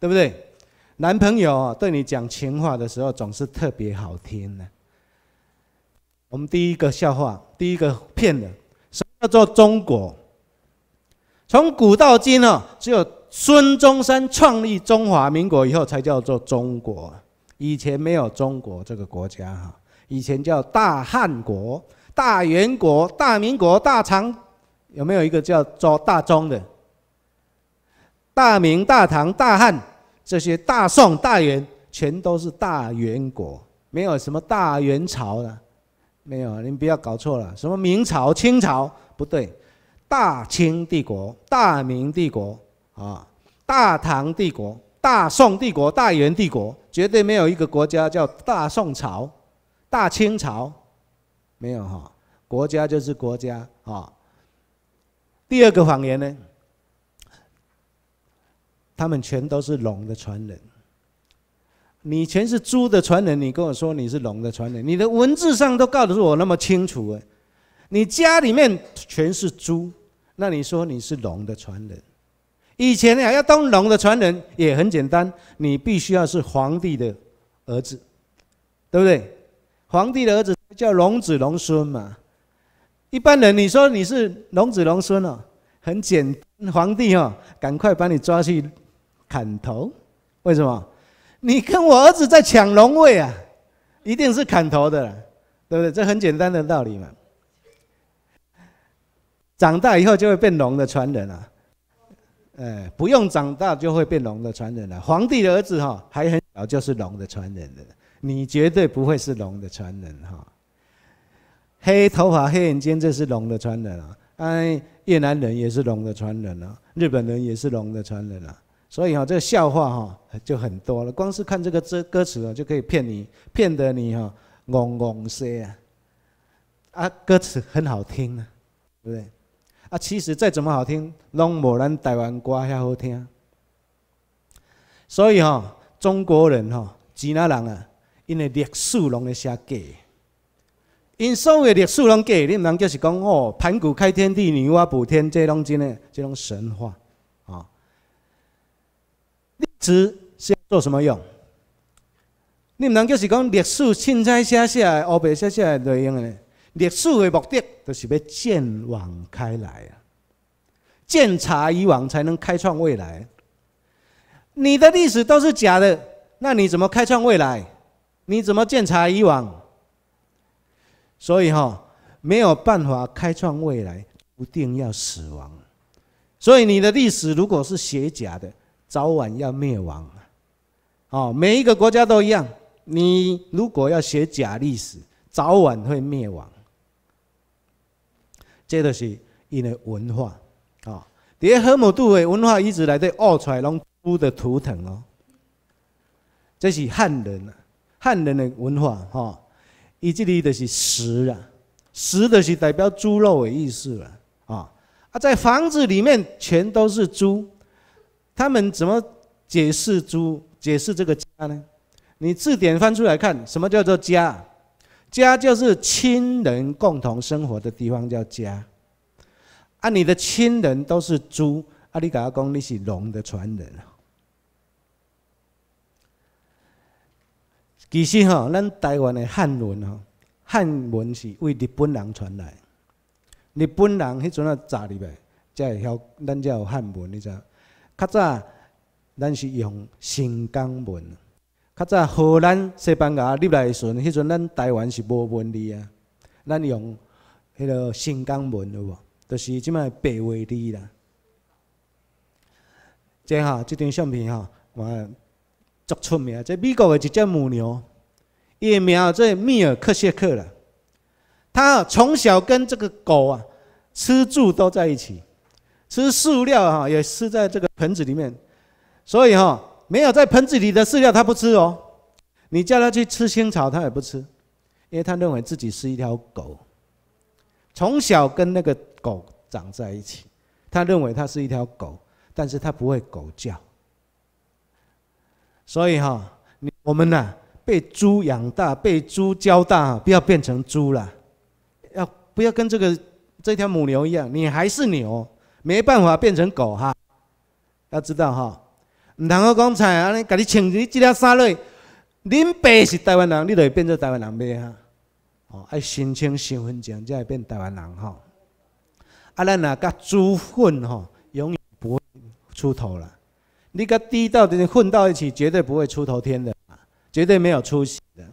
对不对？男朋友对你讲情话的时候，总是特别好听的。我们第一个笑话，第一个骗人，什么叫做中国？从古到今哦，只有孙中山创立中华民国以后才叫做中国，以前没有中国这个国家哈，以前叫大汉国、大元国、大民国、大长，有没有一个叫做大庄的？大明、大唐、大汉，这些大宋、大元，全都是大元国，没有什么大元朝的，没有，您不要搞错了。什么明朝、清朝不对，大清帝国、大明帝国啊，大唐帝国、大宋帝国、大元帝国，绝对没有一个国家叫大宋朝、大清朝，没有哈，国家就是国家啊。第二个谎言呢？他们全都是龙的传人。你全是猪的传人，你跟我说你是龙的传人，你的文字上都告诉我那么清楚了。你家里面全是猪，那你说你是龙的传人？以前呀，要当龙的传人也很简单，你必须要是皇帝的儿子，对不对？皇帝的儿子叫龙子龙孙嘛。一般人，你说你是龙子龙孙哦，很简单，皇帝哦，赶快把你抓去。砍头？为什么？你跟我儿子在抢龙位啊？一定是砍头的，对不对？这很简单的道理嘛。长大以后就会变龙的传人啊，哎，不用长大就会变龙的传人了。皇帝的儿子哈，还很小就是龙的传人了。你绝对不会是龙的传人哈。黑头发、黑眼睛，这是龙的传人啊。哎，越南人也是龙的传人啊，日本人也是龙的传人啊。所以哈，这个笑话哈就很多了。光是看这个歌歌词啊，就可以骗你，骗得你哈懵懵塞啊。歌词很好听啊，对不对？啊，其实再怎么好听，拢无咱台湾歌遐好听。所以哈，中国人哈，几那人啊，因为历史拢会写假，因所有历史拢假，你不能就是讲哦，盘古开天地、女娲补天这种真的这种神话。知是做什么用？你唔能就是讲历史轻彩写写、黑白写写来用的。历史的目的就是要见往开来啊，鉴察以往才能开创未来。你的历史都是假的，那你怎么开创未来？你怎么见察以往？所以哈，没有办法开创未来，注定要死亡。所以你的历史如果是写假的，早晚要灭亡，哦，每一个国家都一样。你如果要写假历史，早晚会灭亡。这都是因为文化，哦，第河姆渡的文化一直来对奥彩龙猪的图腾哦，这是汉人啊，汉人的文化哈，伊这里就是食啊，食就是代表猪肉的意思了啊啊，在房子里面全都是猪。他们怎么解释“猪”？解释这个“家”呢？你字典翻出来看，什么叫做“家”？家就是亲人共同生活的地方，叫家。啊，你的亲人都是猪啊！你给他讲你是龙的传人啊！其实哈，咱台湾的汉文哈，汉文是为日本人传来的。日本人迄阵啊砸入呗？才会晓咱才有汉文，你知？较早咱是用新疆文，较早荷兰西班牙入来时阵，迄阵咱台湾是无文字啊，咱用迄个新疆文有无？就是即卖白话字啦。即下这张相片吼，哇，足出名！即美国的一只母牛，的名做米尔克谢克啦。它从小跟这个狗啊，吃住都在一起。吃饲料哈，也是在这个盆子里面，所以哈，没有在盆子里的饲料它不吃哦。你叫它去吃青草，它也不吃，因为它认为自己是一条狗。从小跟那个狗长在一起，它认为它是一条狗，但是它不会狗叫。所以哈，我们呢被猪养大，被猪教大，不要变成猪了，要不要跟这个这条母牛一样，你还是牛。没办法变成狗哈，要知道哈，唔通我讲菜安尼，甲你穿你即条衫类，你爸是台湾人，你就会变成台湾人咩哈？哦，要申请身份证才会变台湾人哈。啊，咱啊甲猪混吼，永远不会出头了。你甲低道的人混到一起，绝对不会出头天的，绝对没有出息的。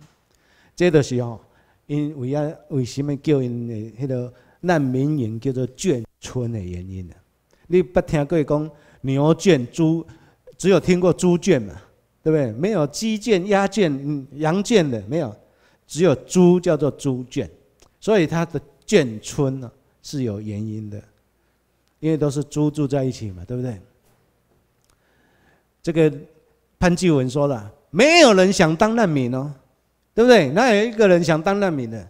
这就是吼，因为啊，为什么叫因的迄个难民营叫做眷村的原因呢？你不听各位讲牛圈、猪，只有听过猪圈嘛，对不对？没有鸡圈、鸭圈、羊圈的，没有，只有猪叫做猪圈，所以它的圈村呢是有原因的，因为都是猪住在一起嘛，对不对？这个潘基文说了，没有人想当难民哦，对不对？哪有一个人想当难民的？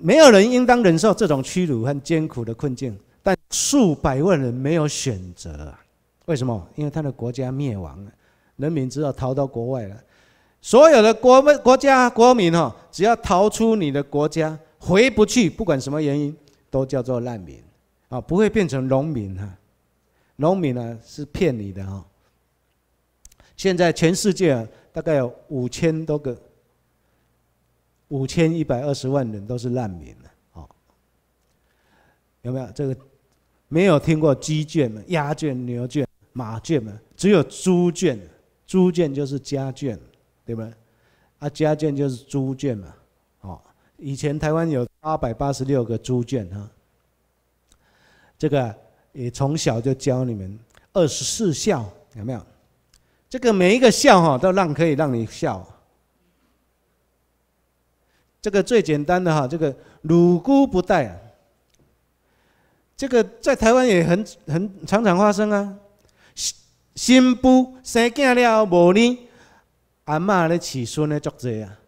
没有人应当忍受这种屈辱和艰苦的困境。但数百万人没有选择，为什么？因为他的国家灭亡了，人民只好逃到国外了。所有的国国国家国民哦，只要逃出你的国家回不去，不管什么原因，都叫做难民啊，不会变成农民哈。农民呢是骗你的哈。现在全世界大概有五千多个，五千一百二十万人都是难民了。哦，有没有这个？没有听过鸡圈鸭圈、牛圈、马圈嘛，只有猪圈，猪圈就是家圈，对吧？啊，家圈就是猪圈嘛。哦，以前台湾有八百八十六个猪圈哈。这个也从小就教你们二十四孝，有没有？这个每一个孝哈都让可以让你笑。这个最简单的哈，这个乳姑不怠。这个在台湾也很很常常发生啊，新妇生囝了无呢，阿嬷咧饲孙咧作贼啊，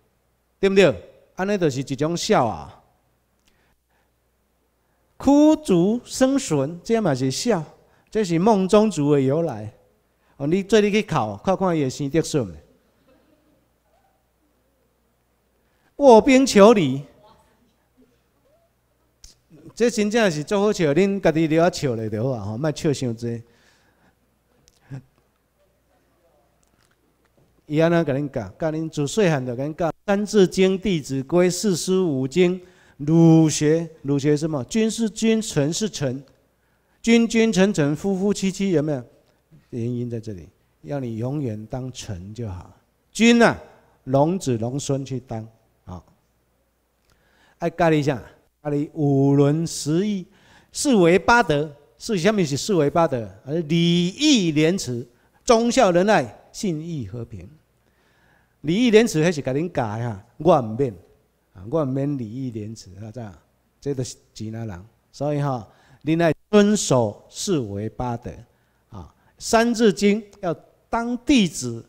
对不对？安尼就是一种笑啊，枯竹生笋，这样也是笑，这是梦中竹的由来。哦，你做你去考，看看也是得算。卧冰求鲤。这真正是足好笑，恁家己了啊笑咧就好啊，吼，别笑伤侪。伊安呢，甲恁教，教恁做细汉的甲恁教《三字经》《弟子规》四书五经，儒学，儒学什么？君是君，臣是臣，君君臣臣，夫夫妻妻，有没有？原因在这里，要你永远当臣就好。君呐，龙子龙孙去当，好。哎，讲一下。啊，你五伦十一四维八德是下面是四维八德，而礼义廉耻、忠孝仁爱、信义和平。礼义廉耻，还是甲您教哈，我唔免啊，我唔免礼义廉耻啊，这样，这都是指南人，所以哈，你来遵守四维八德啊。三字经要当弟子，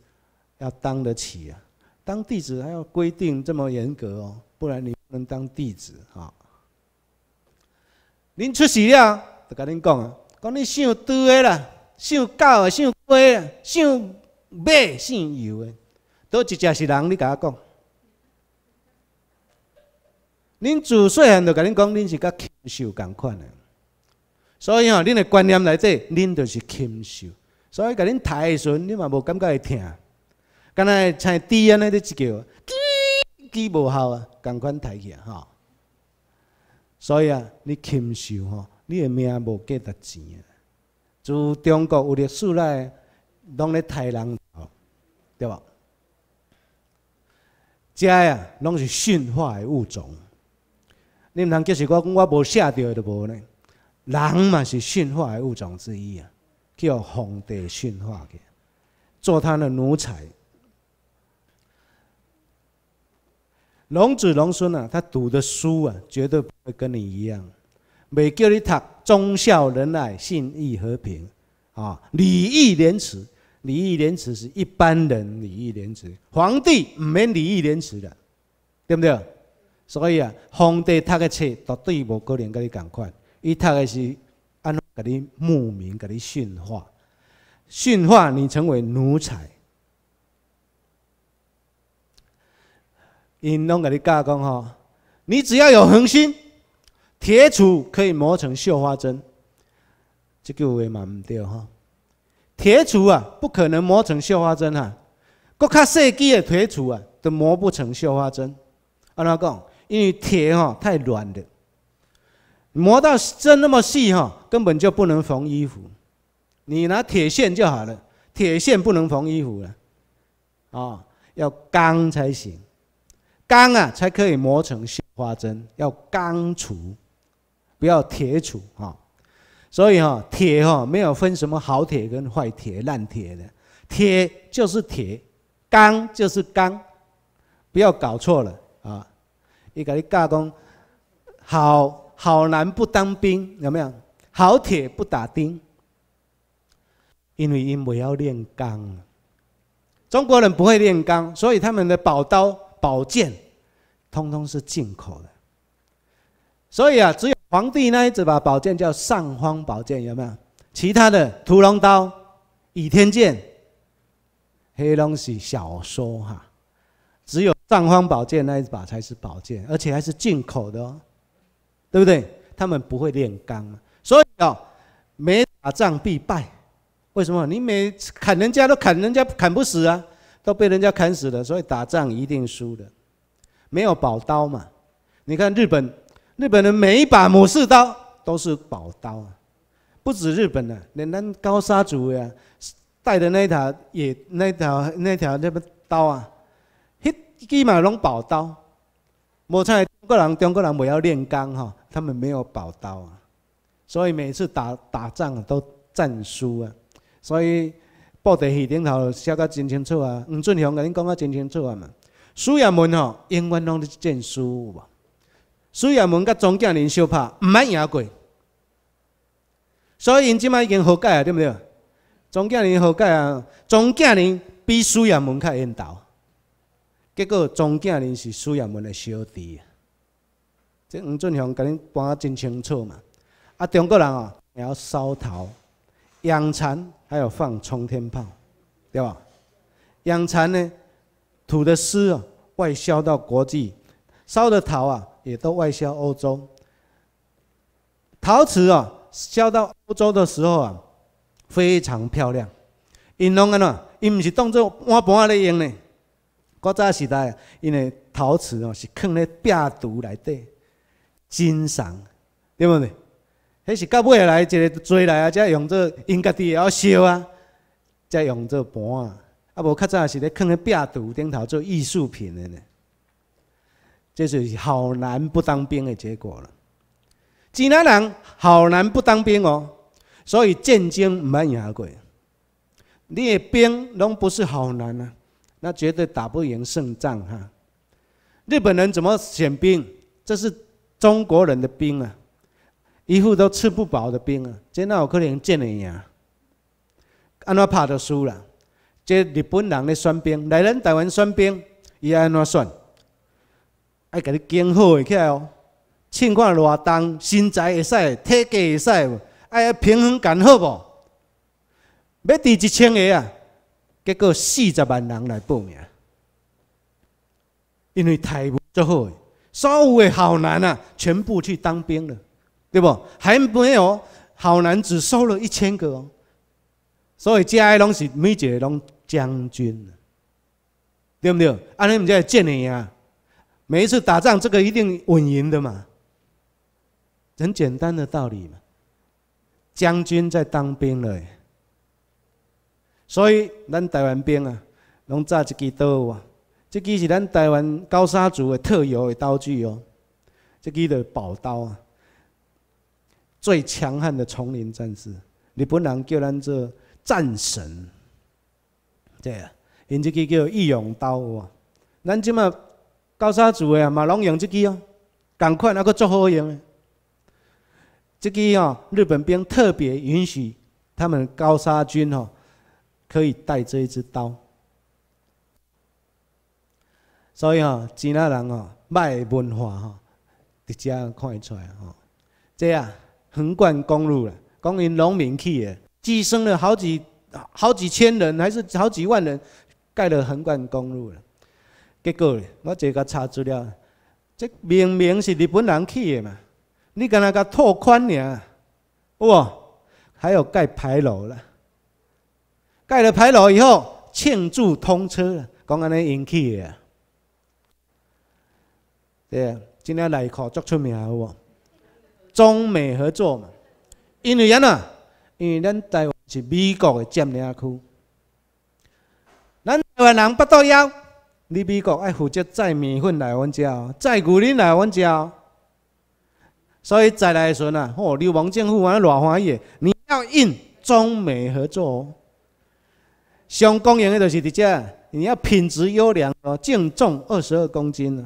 要当得起啊。当弟子还要规定这么严格哦，不然你不能当弟子啊。恁出事了，就甲恁讲啊，讲你想猪的啦，想狗的，想鸡啦，想马、想牛的，倒一只是人？你甲我讲。恁自细汉就甲恁讲，恁是甲禽兽共款的，所以吼，恁的观念内底，恁就是禽兽。所以甲恁抬的时，您嘛无感觉会疼。敢若像猪安尼的叫，鸡猪无效啊，共款抬起啊，吼。所以啊，你禽兽吼，你的命无价值钱啊。自中国有历史来，拢咧杀人，对吧？遮啊，拢是驯化的物种。你毋通解释我讲我无写掉的无呢？人嘛是驯化的物种之一啊，叫皇帝驯化的，做他的奴才。龙子龙孙呢，他读的书啊，绝对不会跟你一样。每叫你读忠孝仁爱信义和平，啊，礼义廉耻。礼义廉耻是一般人礼义廉耻，皇帝没礼义廉耻的，对不对？所以啊，皇帝读的书绝对无可能跟你同款。伊读的是按格你牧民给你驯化，驯化你成为奴才。因拢甲你教讲吼，你只要有恒心，铁杵可以磨成绣花针。这句话嘛毋对吼，铁杵啊不可能磨成绣花针哈，国卡细机的铁杵啊都磨不成绣花针。安怎讲？因为铁吼太软了。磨到针那么细哈，根本就不能缝衣服。你拿铁线就好了，铁线不能缝衣服了，啊，要钢才行。钢啊，才可以磨成绣花针。要钢杵，不要铁杵哈。所以哈，铁哈没有分什么好铁跟坏铁、烂铁的，铁就是铁，钢就是钢，不要搞错了啊。一个你加工，好好男不当兵，有没有？好铁不打钉，因为因为要炼钢。中国人不会炼钢，所以他们的宝刀。宝剑，通通是进口的，所以啊，只有皇帝那一把宝剑叫尚方宝剑，有没有？其他的屠龙刀、倚天剑，黑龙是小说哈。只有尚方宝剑那一把才是宝剑，而且还是进口的哦，对不对？他们不会炼钢，所以啊，每打仗必败。为什么？你每砍人家都砍人家砍不死啊。都被人家砍死了，所以打仗一定输的，没有宝刀嘛？你看日本，日本人每一把武士刀都是宝刀啊，不止日本啊，连那高沙族呀带的那条也那条那条那把刀啊，起码拢宝刀。我猜中国人，中国人不要练钢哈，他们没有宝刀啊，所以每次打打仗都战输啊，所以。布袋戏顶头写到真清楚啊，黄俊雄甲恁讲到真清楚啊嘛。苏亚文吼，永远拢伫战输有无？苏亚文甲庄敬仁相拍，毋爱赢过，所以因即卖已经和解啊，对毋对？庄敬仁和解啊，庄敬仁比苏亚文较缘投，结果庄敬仁是苏亚文的小弟。即黄俊雄甲恁讲到真清楚嘛。啊，中国人哦，晓烧头、养蚕。还有放冲天炮，对吧？养蚕呢，吐的丝啊，外销到国际；烧的陶啊，也都外销欧洲。陶瓷啊，销到欧洲的时候啊，非常漂亮。因拢安呢？因毋是当做碗盘来用呢？古早时代，因为陶瓷哦，是藏咧壁橱内底，欣赏，对不对？这是到尾来一个做来啊，才用作因家己了烧啊，才用作盘啊。啊，无较早是咧放喺壁橱顶头做艺术品的呢。这是好男不当兵的结果了。济南人好男不当兵哦，所以建军唔按雅轨。你兵拢不是好男啊，那绝对打不赢胜仗哈。日本人怎么选兵？这是中国人的兵啊。衣服都吃不饱的兵啊，即哪有可能这样呀？安怎拍都输啦？即日本人咧选兵，来咱台湾选兵，伊安怎选？要给你拣好诶起来哦，先看偌重，身材会使，体格会使，爱平衡感好无？要招一千个啊，结果四十万人来报名，因为台湾足好，所有诶校男啊，全部去当兵了。对不？还没有好男子收了一千个哦，所以家诶拢是每一个拢将军，对不对？安尼咪在见你啊！每一次打仗，这个一定稳赢的嘛，很简单的道理嘛。将军在当兵了，所以咱台湾兵啊，拢扎一支刀啊，这支是咱台湾高山族的特有的刀具哦，这支是宝刀啊。最强悍的丛林战士，日本人叫咱做战神，对啊，因这个叫义勇刀哇，咱即马高杀组啊，嘛拢用这个哦，赶快啊，够足好用！这个哦，日本兵特别允许他们高杀军哦，可以带这一支刀。所以哦，吉那人哦，歹文化哦，直接看会出来哦，这样。横贯公路了，讲因农民去的，牺牲了好几好几千人还是好几万人，盖了横贯公路了。结果呢，我这个查资料，这明明是日本人去的嘛，你敢他个拓宽尔，唔，还有盖牌楼了，盖了牌楼以后庆祝通车了，讲安尼引起的，对，今仔来裤足出名有无？中美合作嘛，因为安啊，因为咱台湾是美国的占领区，咱台湾人不得了，你美国爱负责载面粉来阮家，载牛奶来阮家，所以再来时阵啊，哦，你王政府还偌欢喜，你要印中美合作，相供应的都是伫遮，你要品质优良哦，净重二十二公斤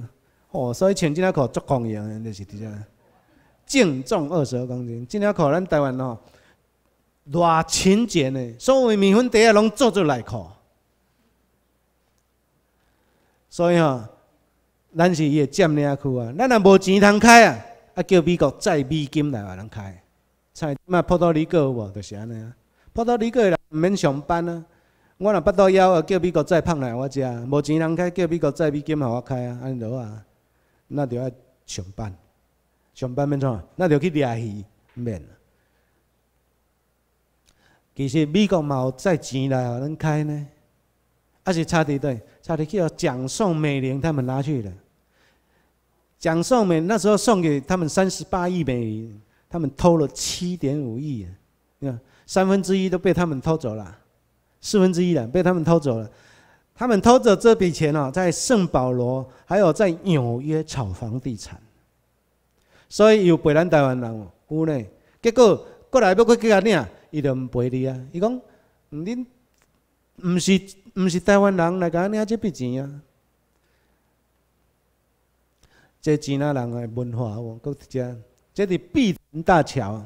哦，所以请进来可做供的，那是伫遮。净重二十公斤，今年靠咱台湾吼，偌勤俭的，所有面粉袋啊拢做做来靠，所以吼，咱是伊个占领区啊。咱若无钱通开啊，啊叫美国再美金来话通开，菜嘛葡萄李果无，就是安尼啊。葡萄李果人毋免上班啊，我若腹肚枵啊，叫美国再胖来我遮，无钱通开叫美国再美金好我开啊，安尼落啊，那就要上班。上班免做，那就去掠去免。其实美国冇再钱来给恁开呢，而且差得对，差得去蒋宋美龄他们拿去了。蒋宋美那时候送给他们三十八亿美，元，他们偷了七点五亿，你看三分之一都被他们偷走了，四分之一了被他们偷走了。他们偷走这笔钱啊，在圣保罗还有在纽约炒房地产。所以又陪咱台湾人哦，有呢。结果过来要过吉阿岭，伊就毋陪你啊。伊讲，恁毋是毋是台湾人来甲吉安即笔钱啊？这钱啊，人诶文化哦，国家。这是碧潭大桥，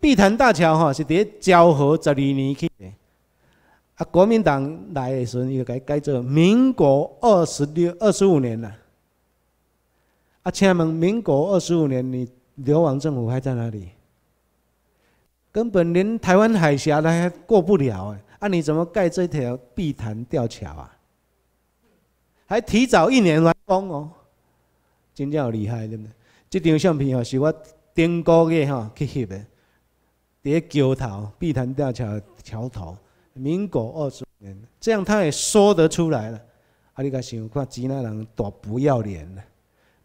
碧潭大桥吼是伫诶昭河十二年起诶，啊国民党来诶时阵伊甲改改做民国二十六、二十五年啦。啊，请问民国二十五年，你流亡政府还在哪里？根本连台湾海峡都还过不了哎！啊，你怎么盖这条碧潭吊桥啊？还提早一年完工哦，真叫厉害，对真对？这张相片哦，是我顶个月哈去翕的，在桥头碧潭吊桥桥头，民国二十五年，这样他也说得出来了。啊，你该想看，几那人多不要脸了。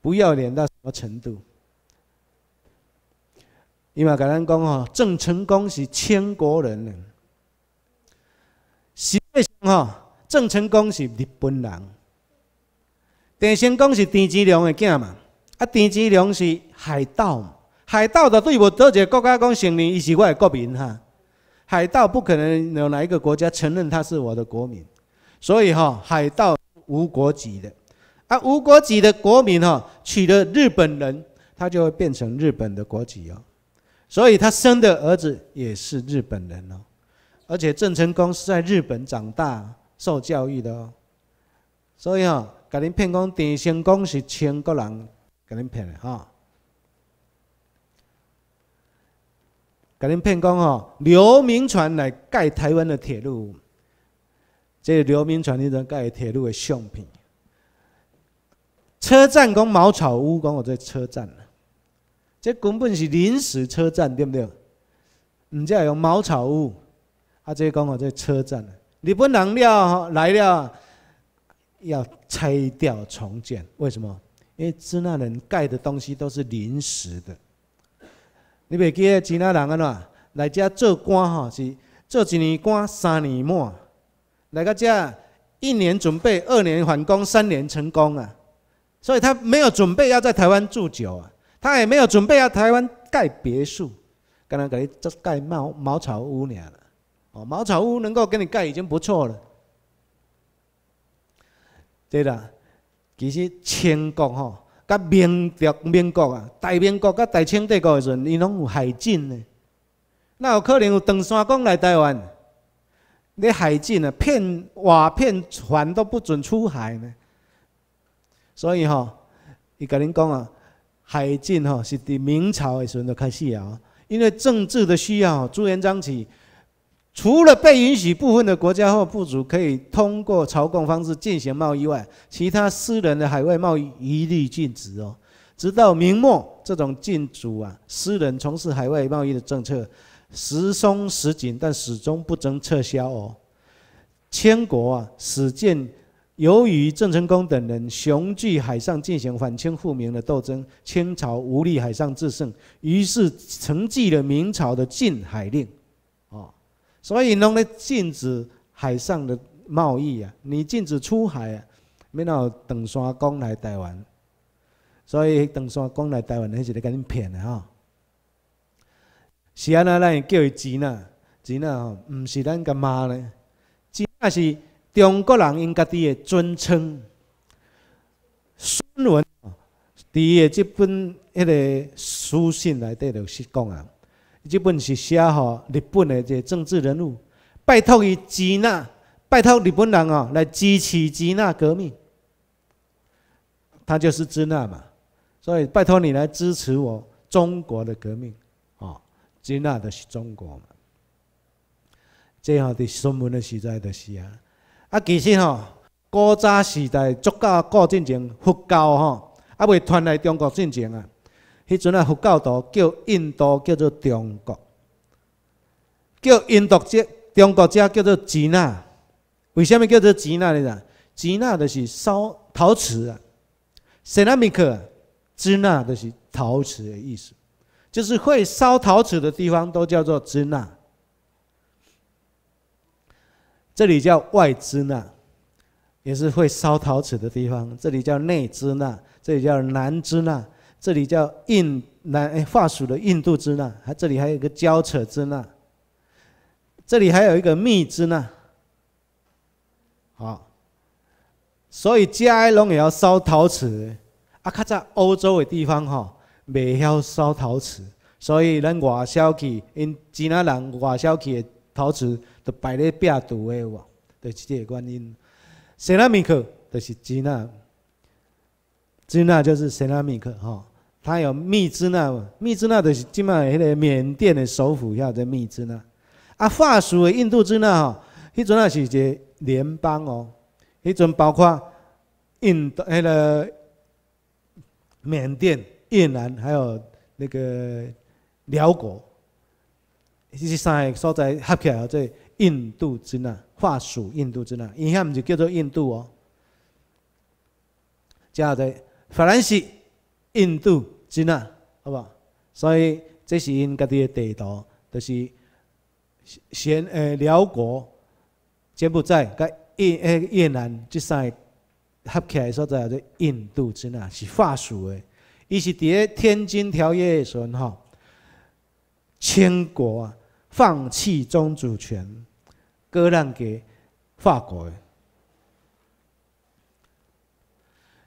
不要脸到什么程度？伊嘛跟咱讲吼，郑成功是千国人呢。事上吼，郑成功是日本人。郑成功是郑芝龙的囝嘛。啊，郑芝龙是海盗，海盗的对不？一个国家讲承认，伊是我的国民哈。海盗不可能有哪一个国家承认他是我的国民，所以哈，海盗无国籍的。啊，无国籍的国民哈，娶了日本人，他就会变成日本的国籍哦。所以他生的儿子也是日本人哦。而且郑成功是在日本长大、受教育的哦。所以哈，给您骗光，郑成功是清国人给您骗的哈。给您骗光哦，刘铭传来盖台湾的铁路，这刘铭传那时盖铁路的相片。车站讲茅草屋，讲我在车站了。这根本是临时车站，对不对？唔知用茅草屋，啊，这讲我在车站日本人能要来了，要拆掉重建，为什么？因为支那人盖的东西都是临时的。你袂记啊？其他人啊嘛，来这做官吼，是做一年官，三年满，来个这一年准备，二年返工，三年成功啊。所以他没有准备要在台湾住久啊，他也没有准备要台湾盖别墅，刚刚给你盖茅茅草屋了，哦，茅草屋能够给你盖已经不错了。对啦，其实清国吼，甲民国、民国啊，大民国甲大清帝国的时阵，伊拢有海禁呢，那有可能有唐山工来台湾？你海禁啊，片瓦片船都不准出海呢。所以哦，伊跟您讲啊，海禁哦、是伫明朝的时候就开始啊，因为政治的需要，朱元璋起，除了被允许部分的国家或部族可以通过朝贡方式进行贸易外，其他私人的海外贸易一律禁止哦。直到明末，这种禁足啊，私人从事海外贸易的政策时松时紧，但始终不曾撤销哦。千国啊，史见。由于郑成功等人雄踞海上进行反清复明的斗争，清朝无力海上制胜，于是承继了明朝的禁海令，哦，所以弄咧禁止海上的贸易啊，你禁止出海啊，没脑邓山光来台湾，所以邓山光来台湾那是咧跟恁骗的哈，是安呐，咱叫伊子呐，子呐吼，唔是咱个妈咧，子那是。中国人应家己嘅尊称，孙文伫诶即本迄个书信内底就讲啊，即本是写给日本诶一个政治人物，拜托伊吉那，拜托日本人哦来支持支那革命。他就是支那嘛，所以拜托你来支持我中国的革命，哦，支那就是中国嘛。最后的孙文嘅实在就是啊。啊，其实吼，古早时代，佛教古之前，佛教吼，啊，未传来中国之前啊，迄阵啊，佛教徒叫印度，叫做中国，叫印度，这中国这叫做吉那。为什么叫做吉那呢？啦？吉那就是烧陶瓷啊，Ceramic，吉是陶瓷的意思，就是会烧陶瓷的地方都叫做支那。这里叫外支那，也是会烧陶瓷的地方。这里叫内支那，这里叫南支那，这里叫印南哎，华属的印度支那。还这里还有一个交扯支那，这里还有一个密支那。好，所以迦埃龙也要烧陶瓷。啊，卡在欧洲的地方哈，未晓烧陶瓷，所以咱外销去，因吉那人外销去的陶瓷。都摆咧地图诶，就是世个观音，西拉米克，就是吉纳，吉纳就是西拉米克吼，它有密支那，密支那就是即马迄个缅甸的首府，叫做密支那，啊，法属诶印度支那吼，迄阵也是一个联邦哦，迄阵包括印度、迄个缅甸、越南，还有那个辽国，伊是三个所在合起来最。印度支那，划属印度支那，伊响毋就叫做印度哦。叫做法兰西印度支那，好不？所以这是因家己的地图，就是先诶辽国柬埔寨、甲越越南即三个合起来所在叫做印度支那，是划属的。伊是伫咧天津条约时候，吼，清国啊放弃宗主权。割让给法国的，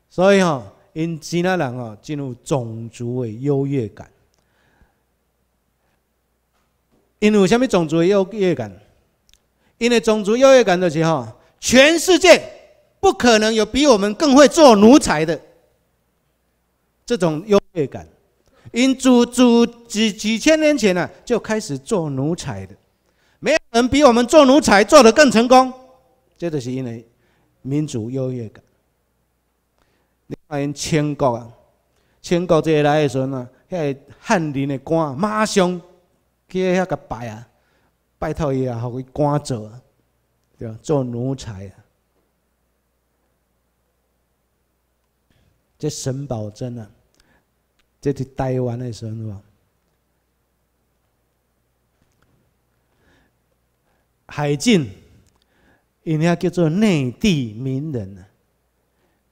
所以哦，因吉纳人哦进入种族的优越感，因为什么种族的优越感？因为种族优越感的时候，全世界不可能有比我们更会做奴才的这种优越感。因祖祖几几千年前呢就开始做奴才的。没有人比我们做奴才做得更成功，这就是因为民族优越感。你看人清国啊，清国这一来的时候啊，那个、汉人的官马上去遐个拜啊，拜托伊啊，互伊官走啊，对吧？做奴才啊。这沈葆桢啊，这伫台湾的时候。海禁，因遐叫做内地名人啊，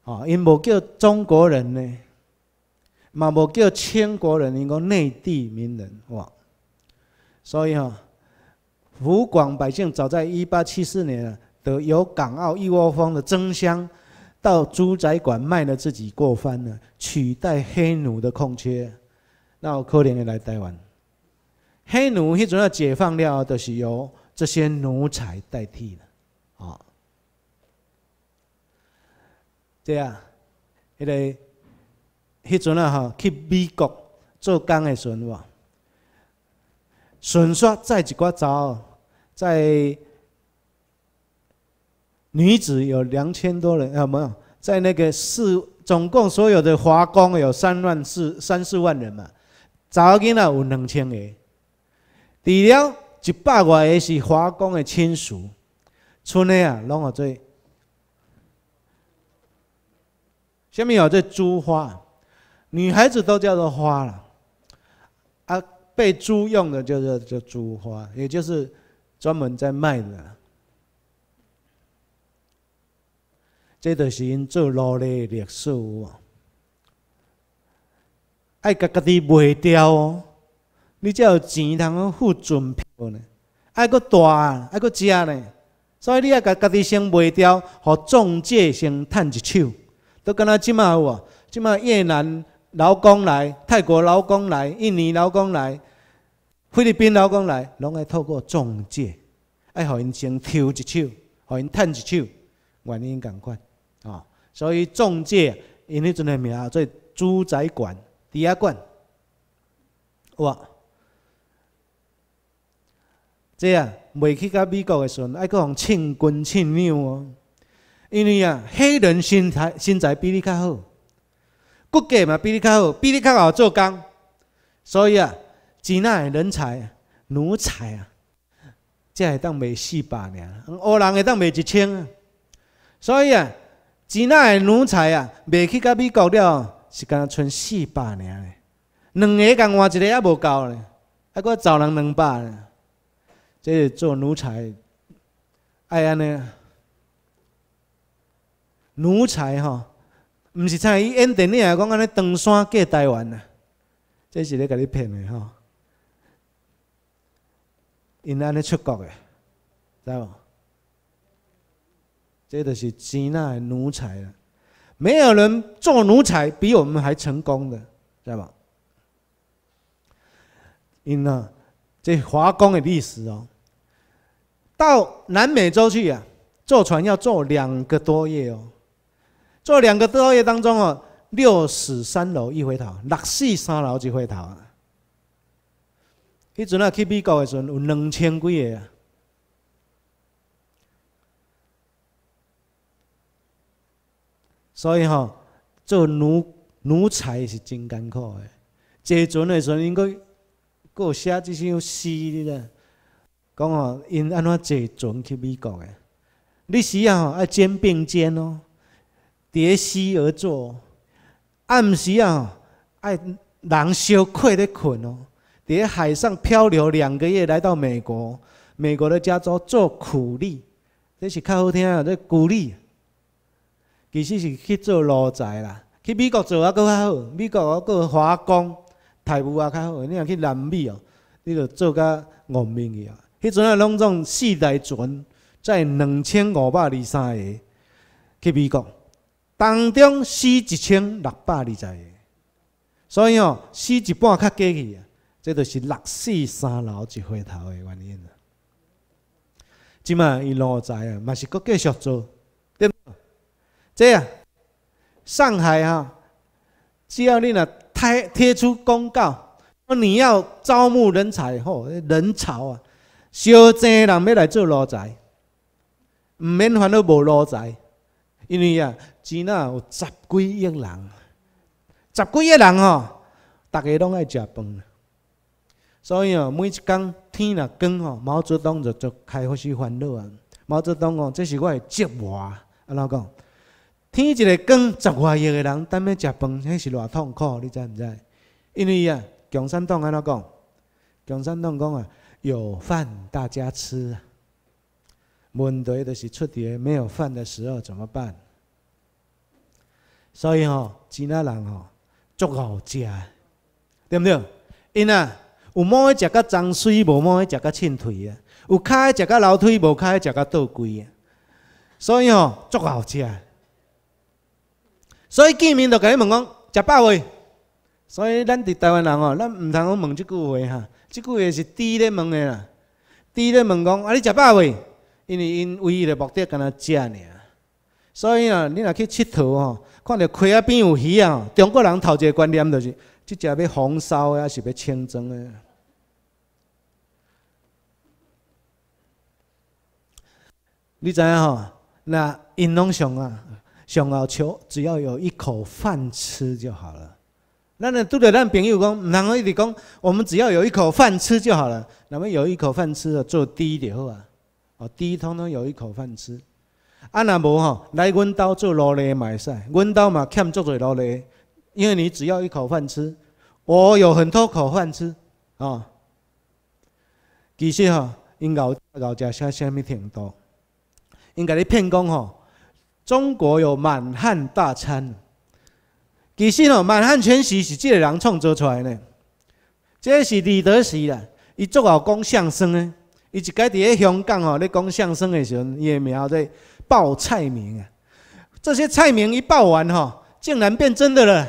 哦，因无叫中国人呢，嘛无叫千国人，因讲内地名人哇，所以哈，湖广百姓早在一八七四年啊，都由港澳一窝蜂的争相到猪仔馆卖了自己过番呢，取代黑奴的空缺，那可怜的来台湾，黑奴迄阵要解放了，就是由这些奴才代替了，啊！对啊，迄个，迄阵啊，哈，去美国做工的时，哇，纯属在一块找，在女子有两千多人啊，没有，在那个四总共所有的华工有三万四三四万人嘛，找囡仔有两千个，除了。一百个是华工的亲属，村的啊拢有做。下面有做珠花？女孩子都叫做花了，啊，被猪用的就是叫珠花，也就是专门在卖的。这都是因做奴隶历史，爱家家己卖掉哦，你才有钱通啊付准。好呢，爱佫大，爱搁加呢，所以你也要家家己先卖掉，互中介先赚一手，都敢那即马哇，即马越南老公来，泰国老公来，印尼老公来，菲律宾老公来，拢爱透过中介，爱互因先抽一手，互因赚一手，原因共款，哦，所以中介因迄阵的名做住宅管、抵押有无？即啊，未去到美国的时阵，爱搁互称奴称奴哦。因为啊，黑人身材身材比你较好，骨骼嘛比你较好，比你较好做工。所以啊，只的人才奴才啊，才会当卖四百尔，黑人会当卖一千。啊。所以啊，只的奴才啊，卖去到美国了，是敢剩四百尔嘞。两个共换一个也无够嘞，还搁少人两百嘞。这做奴才，爱安尼，奴才吼，毋是像伊演电影讲安尼登山过台湾啊，这是咧甲你骗的吼，因安尼出国的，知无？这就是钱的奴才啊，没有人做奴才比我们还成功的，知无？因呐，这华工的历史哦。到南美洲去啊，坐船要坐两个多月哦。坐两个多月当中哦，六死三楼一回头，六死三楼一回头啊。迄阵啊去美国的时阵有两千几个啊。所以哦，做奴奴才是真艰苦的。坐船的时阵应该有写即首诗的。讲哦，因安怎坐船去美国的？你需要哦，爱肩并肩哦，叠膝而坐。暗时啊，爱人小憩咧困哦。伫海上漂流两个月，来到美国，美国的加州做苦力，这是较好听的这苦力，其实是去做奴才啦。去美国做啊，够较好，美国个个华工台遇啊，较好。你若去南美哦，你著做较恶命去啊。迄阵啊，拢总四代船，才两千五百二三个去美国，当中死一千六百二十个，所以哦，死一半较过去啊，即就是六死三老一回头的原因啊。即嘛，伊老在啊，嘛是阁继续做，对。即啊，上海哈，只要你若贴贴出公告，说你要招募人才吼，人潮啊。小正人要来做奴才，毋免烦恼无奴才，因为啊，钱呐有十几亿人，十几亿人哦，逐个拢爱食饭，所以哦，每一工天若光吼，毛泽东就就开始烦恼啊。毛泽东讲，这是我的职务啊，安怎讲？天一个光，十外亿个人等面食饭，迄是偌痛苦，你知毋知？因为啊，共产党安怎讲？共产党讲啊。有饭大家吃，问题就是出在没有饭的时候怎么办？所以吼，吉那人吼，足好食，对不对？因啊，有毛爱食个脏水，无毛爱食个青腿啊；有脚爱食个楼梯，无脚爱食个倒龟啊。所以吼，足好食。所以见面就甲你问讲，食饱未？所以咱伫台湾人吼，咱唔通去问即句话哈。即句话是猪咧问的啦，猪咧问讲，啊你食饱未？因为因唯一的目的干呐食尔，所以啊，你若去佚佗吼，看到溪仔边有鱼啊，中国人头一个观念就是，即只要红烧抑还是要清蒸的？你知影吼？那因拢想啊，上后求，只要有一口饭吃就好了。那那都着咱朋友讲，难一直讲。我们只要有一口饭吃就好了。那么有一口饭吃就做低一点哦，低通通有一口饭吃。啊那无吼，来阮家做奴隶买菜，阮家嘛欠做多奴隶，因为你只要一口饭吃，我有很多口饭吃啊。其实吼，因老老家啥啥物程度？应该你骗讲吼。中国有满汉大餐。其实哦，《满汉全席》是几个人创造出来的？这是李德喜啦，伊主要讲相声的。伊一改伫咧香港哦，咧讲相声的时阵，也苗在报菜名啊。这些菜名一报完哈，竟然变真的了，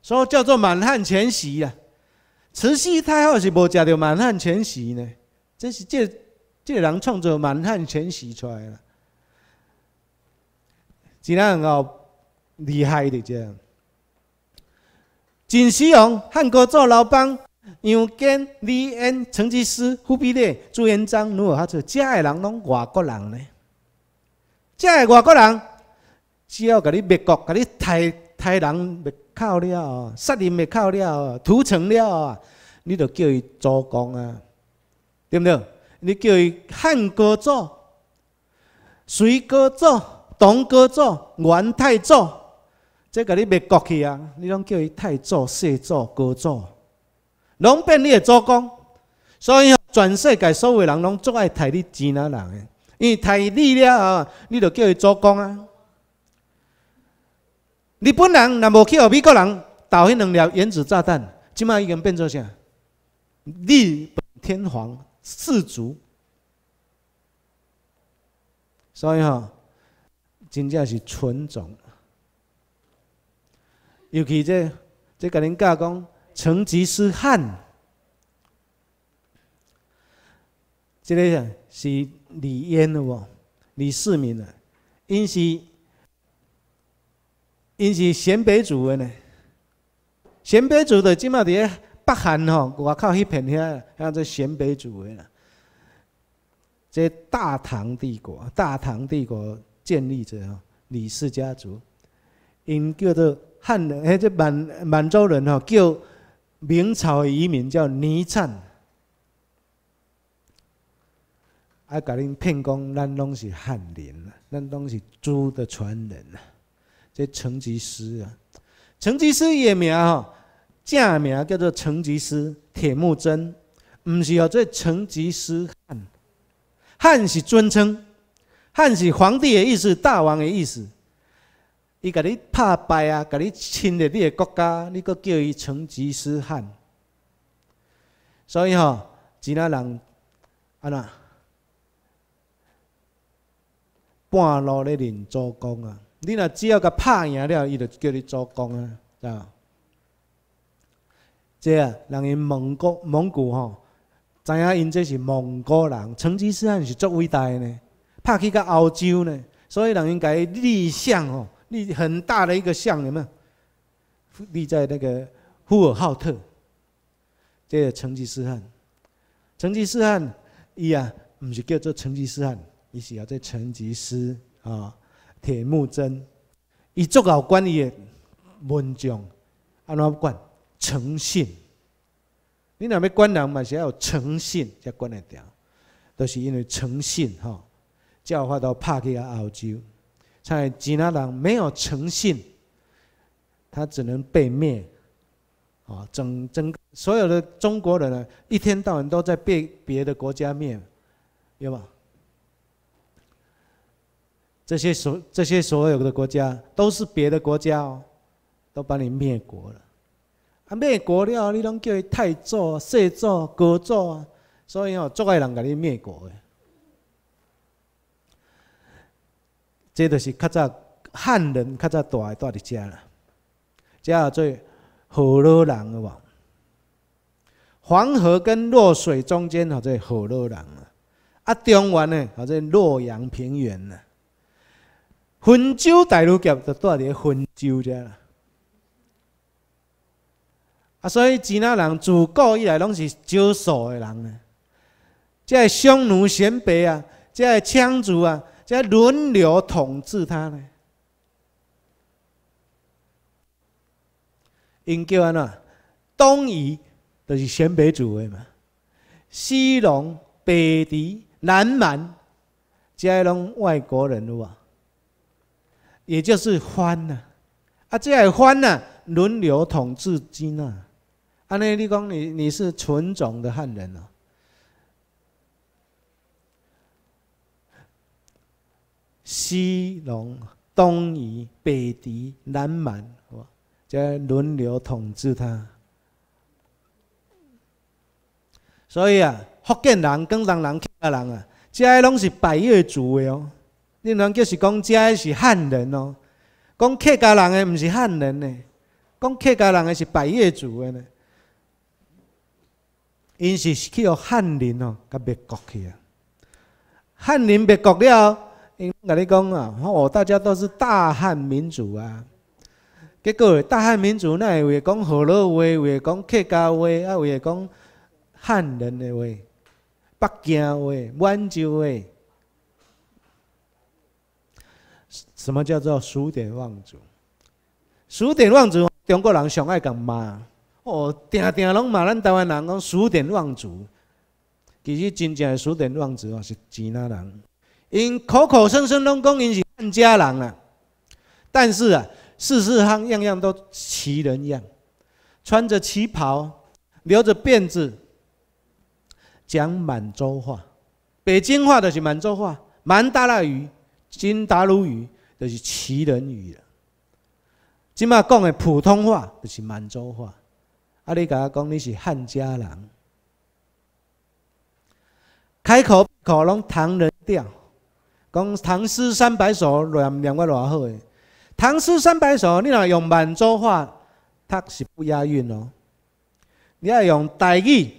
所以叫做《满汉全席》啊。慈禧太后是无食到《满汉全席》呢，真是这这人创造满汉全席》出来啦，竟人哦，厉害的这样。金始荣、汉高祖、刘邦、杨坚、李渊、陈吉师、忽必烈、朱元璋，如何他说这的人拢外国人呢？这外国人只要给你灭国、给你杀杀人灭口了、杀人灭口了、屠城了，你就叫伊做工啊，对不对？你叫伊汉高祖、隋高祖、唐高祖、元太祖。这个你灭国去啊！你拢叫伊太祖、世祖、高祖，拢变你的祖公。所以全世界所有的人拢最爱抬你钱那人诶，因为抬你了后，你就叫伊祖公啊。日本人若无去互美国人投迄两颗原子弹，即卖已经变做啥？日本天皇氏族。所以吼，真正是纯种。尤其即即甲您讲，成吉思汗，即个是李渊哦，李世民啊，因是因是鲜卑族的呢。鲜卑族的即嘛伫咧北韩吼，外口迄片遐遐做鲜卑族的啦。即大唐帝国，大唐帝国建立者李氏家族，因叫做。汉人，哎，这满满洲人哦，叫明朝的移民，叫尼赞。啊，甲恁骗讲，咱拢是汉人，啊，咱拢是朱的传人啊，这成吉思啊，成吉思爷名哦，正名叫做成吉思铁木真，毋是哦，这成吉思汗。汉是尊称，汉是皇帝的意思，大王的意思。伊甲你拍败啊，甲你侵略你的国家，你阁叫伊成吉思汗。所以吼，只那人啊呐，半路咧认做功啊。你若只要甲拍赢了，伊就叫你做功啊，知无？即啊，人因蒙古蒙古吼，知影因这是蒙古人，成吉思汗是足伟大的呢，拍去到欧洲呢，所以人应该立想吼。立很大的一个像有没有？立在那个呼和浩特。这成吉思汗，成吉思汗，伊啊，唔是叫做成吉思汗，伊是要做成吉思啊，铁木真。伊做好管理的文章，安怎管？诚信。你那边管人嘛是要有诚信才管得定，都是因为诚信哈，才有法到拍去啊澳洲。在吉拿人没有诚信，他只能被灭。啊，整整所有的中国人呢，一天到晚都在被别的国家灭，有吗？这些所这些所有的国家都是别的国家哦，都把你灭国了。啊，灭国了，你拢叫他太坐、摄坐、国啊，所以哦，足爱人给你灭国的。这就是较早汉人较早住的住伫遮啦，即下做河南人哇，黄河跟洛水中间吼做河南人啊，啊中原呢吼做洛阳平原啦，汾州大陆夹就住伫汾州遮啦，啊所以吉那人自古以来拢是少数的人呢。即个匈奴、鲜卑啊，即个羌族啊。在轮流统治他呢，因叫安怎？东夷就是鲜卑族的嘛，西戎、北狄、南蛮，即拢外国人哇，也就是藩呐，啊，即个藩呐轮流统治金呐，安尼，力讲你你是纯种的汉人啊，西戎、东夷、北狄、南蛮，好在轮流统治他。所以啊，福建人、广东人、客家人啊，遮个拢是白越族的哦。恁凡皆是讲遮个是汉人哦。讲客家人的不是汉人呢？讲客家人的是白越族的呢？因是去学汉人哦，甲灭国去啊。汉人灭国了。因跟你讲啊，哦，大家都是大汉民族啊。结果，大汉民族那会讲河南话，会讲客家话，啊，会讲汉人的话，北京话、温州话。什么叫做数典忘祖？数典忘祖，中国人上爱讲骂，哦，定定拢骂咱台湾人讲数典忘祖。其实真正数典忘祖哦是哪个人？因口口声声拢讲因是汉家人啊，但是啊，事事行样样都旗人样，穿着旗袍，留着辫子，讲满洲话、北京话都是满洲话，满打拉语、京达鲁语都是旗人语了。今嘛讲的普通话就是满洲话，啊！你甲我讲你是汉家人，开口闭口拢唐人调。讲唐诗三百首念念过偌好诶，唐诗三百首你若用满洲话读是不押韵哦，你要用台语、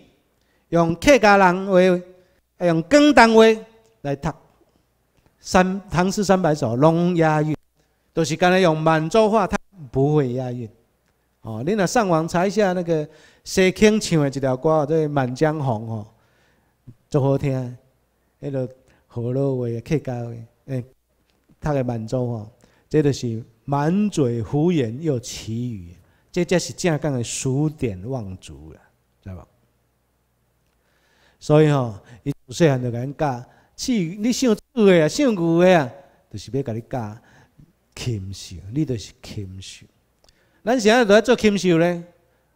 用客家话、用广东话来读，三唐诗三百首拢押韵，就是刚才用满洲话读不会押韵哦。你若上网查一下那个谢唱的一条歌，即满江红哦，足好听，迄个。何老话客家话，哎，他个满洲吼，这就是满嘴胡言又奇语，这才是正港的数典忘祖啦，知无？所以吼，伊做生很多尴尬。起，你想做个啊，想古个啊，就是要甲你教禽兽，你就是禽兽。咱现在在做禽兽呢？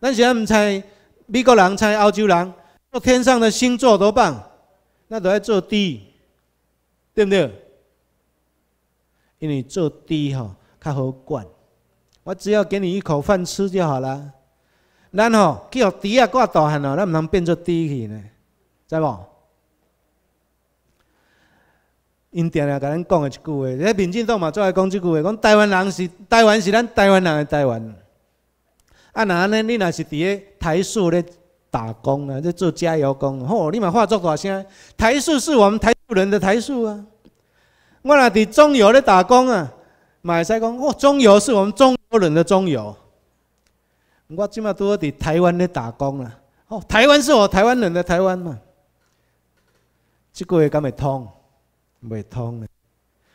咱现在唔猜美国人猜欧洲人，做天上的星座多棒？那在做地。对不对？因为做低吼较好管，我只要给你一口饭吃就好了。咱吼去学低啊，挂大汉哦，咱毋通变做低去呢，知无？因定定跟咱讲的一句话，那民进党嘛最爱讲一句话，讲台湾人是台湾，是咱台湾人的台湾。啊，那安尼你若是伫咧台塑咧打工啊，咧做加油工，吼，你嘛化作大声，台塑是我们台。富人的台数啊，我那在中油咧打工啊，买西工哦，中油是我们中国人中油。我今嘛都要台湾咧打工啦，哦，台湾是我台湾人的台湾嘛。即个月敢会通？未通嘞，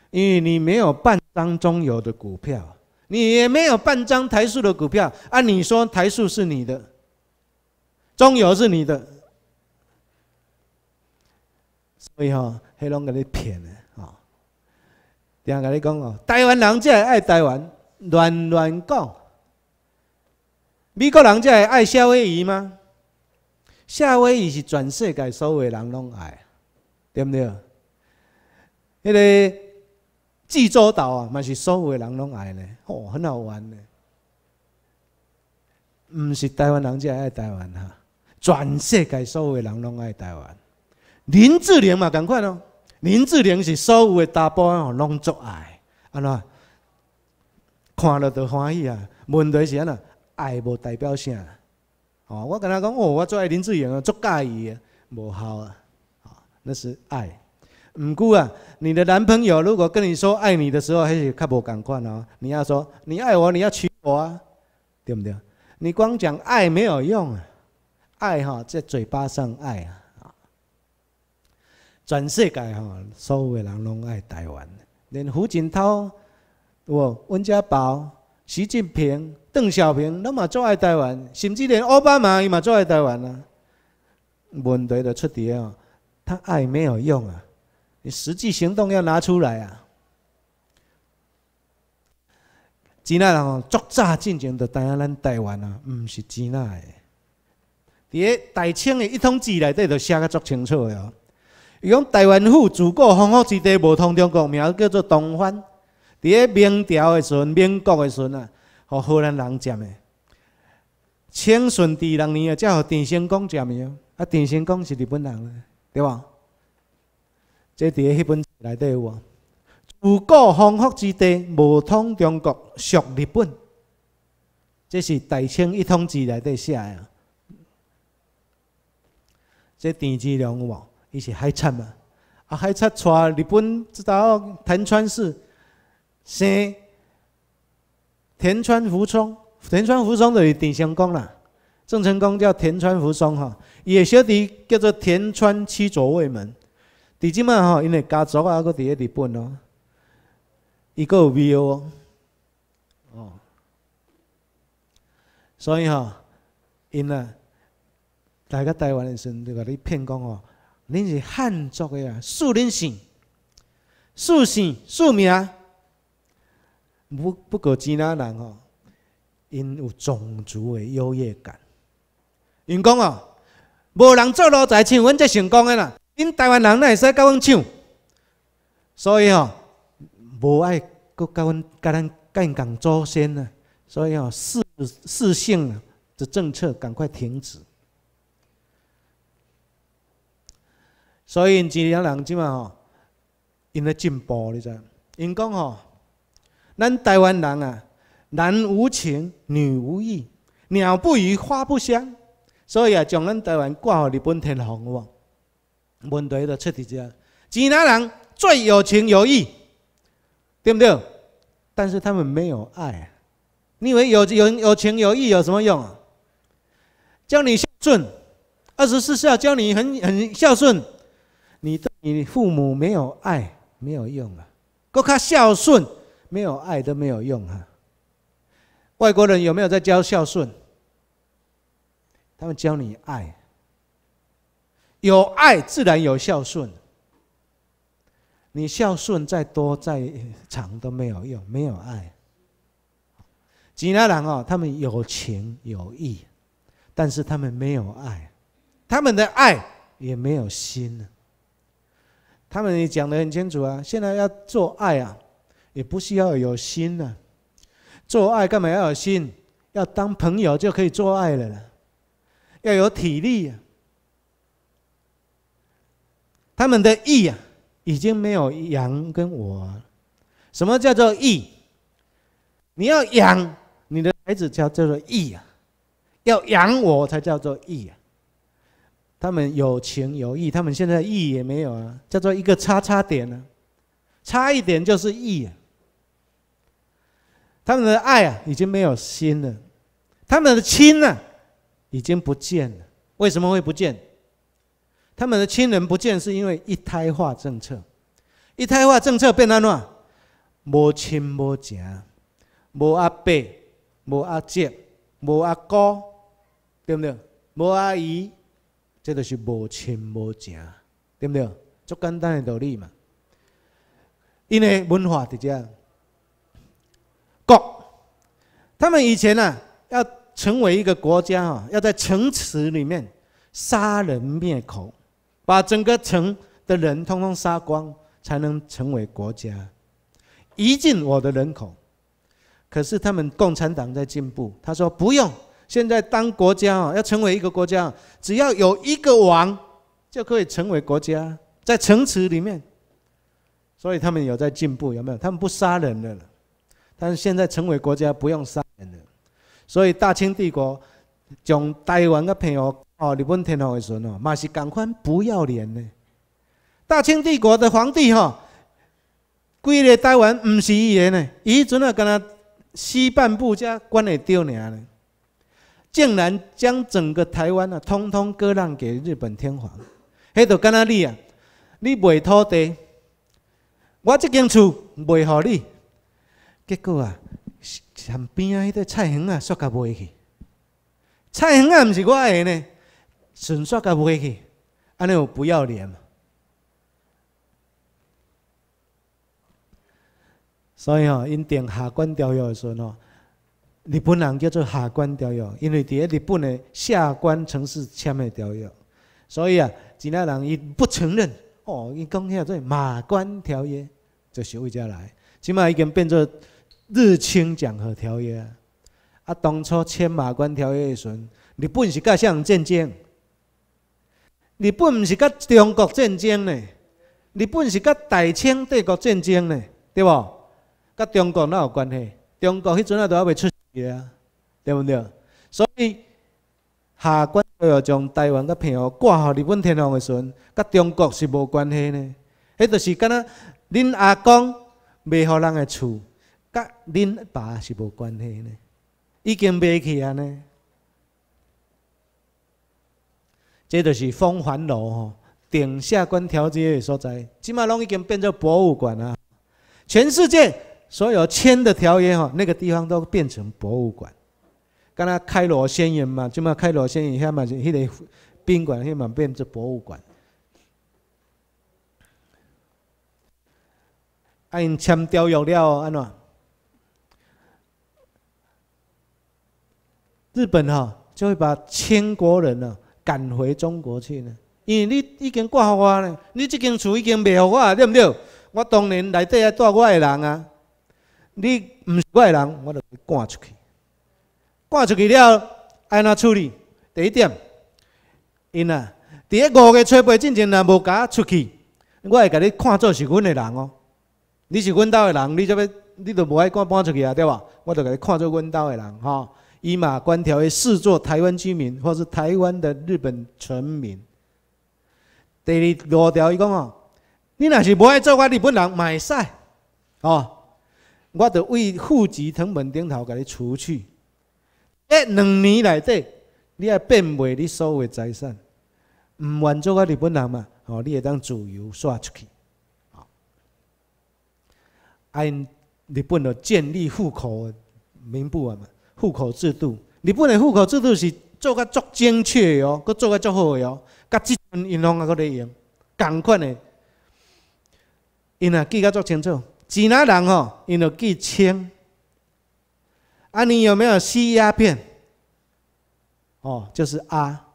因为你没有半张中油的股票，你也没有半张台塑的股票。按你说，台塑是你的，中油是你的，所以哈。黑龙甲你骗诶，吼！听个你讲哦，台湾人只爱台湾，乱乱讲。美国人只爱夏威夷吗？夏威夷是全世界所有人拢爱，对不对？那个济州岛啊，嘛是所有人拢爱咧，哦，很好玩诶。唔是台湾人只爱台湾哈，全世界所有人拢爱台湾。林志玲嘛，赶快咯！林志玲是所有的达波哦拢作爱，安那看了都欢喜啊。问题是安那爱无代表啥？哦，我跟他讲，哦，我最爱林志玲啊，最介意啊，无效啊。那是爱。唔过啊，你的男朋友如果跟你说爱你的时候，还是较不赶快哦。你要说你爱我，你要娶我啊？对不对？你光讲爱没有用啊！爱哈在嘴巴上爱啊。全世界吼，所有的人拢爱台湾。连胡锦涛、无温家宝、习近平、邓小平，拢嘛做爱台湾。甚至连奥巴马伊嘛做爱台湾啊。问题就出伫个，他爱没有用啊！你实际行动要拿出来啊！指南吼，作乍进前就谈咱台湾啊，毋是指南的。伫个大清的一统志内底就写个足清楚的哦。伊讲台湾府自古丰富之地，无通中国，名叫做东番。伫咧明朝的时阵、民国的时阵啊，荷兰人占的。清顺治六年啊，才互郑成功占领。啊，郑成功是日本人，对吧？即伫咧迄本内底有啊。自古丰富之地，无通中国，属日本。这是大清一统志内底写的。这田志龙有无？伊是海产嘛？啊，海产带日本即道田川氏，生田川福松，田川福松著是郑成功啦，郑成功叫田川福松哈，伊个小弟叫做田川七左卫门，伫即满吼，因为家族啊，搁咧日本哦，伊搁有庙哦，哦，所以吼因啊，来家台湾诶时阵就甲你骗讲吼。恁是汉族的呀，四姓、四姓、四名，不不过其他人哦，因有种族的优越感。员工哦，无人做奴才像阮这成功的啦，因台湾人乃会使甲阮抢，所以哦，无爱搁跟阮、甲咱干港祖先啊。所以哦，四四姓的政策赶快停止。所以印尼人即嘛吼？因咧进步，你知？因讲吼，咱台湾人啊，男无情，女无义，鸟不语，花不香，所以啊，将咱台湾挂喺日本天皇喎。问题就出伫只，印尼人最有情有义，对不对？但是他们没有爱。你以为有有有情有义有什么用？啊？教你孝顺，二十四孝教你很很孝顺。你对你父母没有爱，没有用啊！够他孝顺，没有爱都没有用啊！外国人有没有在教孝顺？他们教你爱，有爱自然有孝顺。你孝顺再多再长都没有用，没有爱。其他人哦，他们有情有义，但是他们没有爱，他们的爱也没有心呢。他们也讲得很清楚啊，现在要做爱啊，也不是要有心啊。做爱干嘛要有心？要当朋友就可以做爱了啦，要有体力。他们的义啊，已经没有养跟我。什么叫做义？你要养你的孩子叫叫做义啊，要养我才叫做义啊。他们有情有义，他们现在义也没有啊，叫做一个叉叉点呢，差一点就是义。他们的爱啊，已经没有心了；他们的亲呢，已经不见了。为什么会不见？他们的亲人不见，是因为一胎化政策。一胎化政策变到哪？无亲无家，无阿伯，无阿姐，无阿哥，对不对？无阿姨。这就是无亲无情，对不对？足简单的道理嘛。因为文化直接，国，他们以前呢，要成为一个国家啊，要在城池里面杀人灭口，把整个城的人通通杀光，才能成为国家，移进我的人口。可是他们共产党在进步，他说不用。现在当国家啊，要成为一个国家，只要有一个王就可以成为国家，在城池里面。所以他们有在进步，有没有？他们不杀人的了。但是现在成为国家不用杀人的，所以大清帝国，讲台湾的朋友哦，日本天皇个孙哦，嘛是赶快不要脸呢。大清帝国的皇帝哈，规个台湾唔是伊个呢，伊阵啊，跟他西半部才管会到呢。竟然将整个台湾啊，通通割让给日本天皇。迄就干那，你啊，你卖土地，我即间厝卖给你，结果啊，旁边啊，迄块菜园啊，煞甲卖去。菜园啊，毋是我诶呢，纯煞甲卖去，安尼有不要脸嘛？所以吼，因定下关条约诶时阵吼。日本人叫做《下关条约》，因为伫咧日本的下关城市签的条约，所以啊，其他人伊不承认，哦，伊讲个做《马关条约》，就是为遮来。即码已经变做《日清讲和条约》。啊，当初签《马关条约》的时，日本是甲向人战争，日本毋是甲中国战争呢，日本是甲大清帝国战争呢，对无？甲中国哪有关系？中国迄阵啊都还未出世啊，对毋对？所以下关要从台湾甲平湖挂互日本天皇的时阵，甲中国是无关系呢。迄著是敢若恁阿公卖互人的厝，甲恁爸是无关系呢，已经卖去啊呢。这著是风环楼吼，顶下关条街的所在，即马拢已经变做博物馆啊，全世界。所有签的条约，哈，那个地方都变成博物馆。刚才开罗宣言嘛，就嘛开罗宣言，下面迄个宾馆，下嘛变成博物馆。啊，签条约了，安怎？日本哈就会把千国人呢赶回中国去呢？因为你已经挂我了，你这间厝已经卖我了，对不对？我当年里底还我的人啊。你毋是我人，我就赶出去。赶出去了，安那处理？第一点，因啊，第一五个初八进前，若无敢出去，我会甲你看作是阮的人哦。你是阮兜的人，你则要，你都无爱赶搬出去啊，对吧？我就甲你看作阮兜的人哈。依马关条视作台湾居民，或是台湾的日本臣民。第二五条，伊讲哦，你若是无爱做我日本人，咪会使哦。我得为户籍成本顶头，给你除去。一两年内底，你也变卖你所有财产，毋愿做我日本人嘛，吼，你会当自由刷出去。啊，按日本的建立户口的民部啊嘛，户口制度，日本的户口制度是做个足精确哦，佮做个足好哦，甲即阵银行啊个一用，共款的，因啊记个足清楚。几那人哦，因着记清。啊，你有没有吸鸦片？哦，就是啊，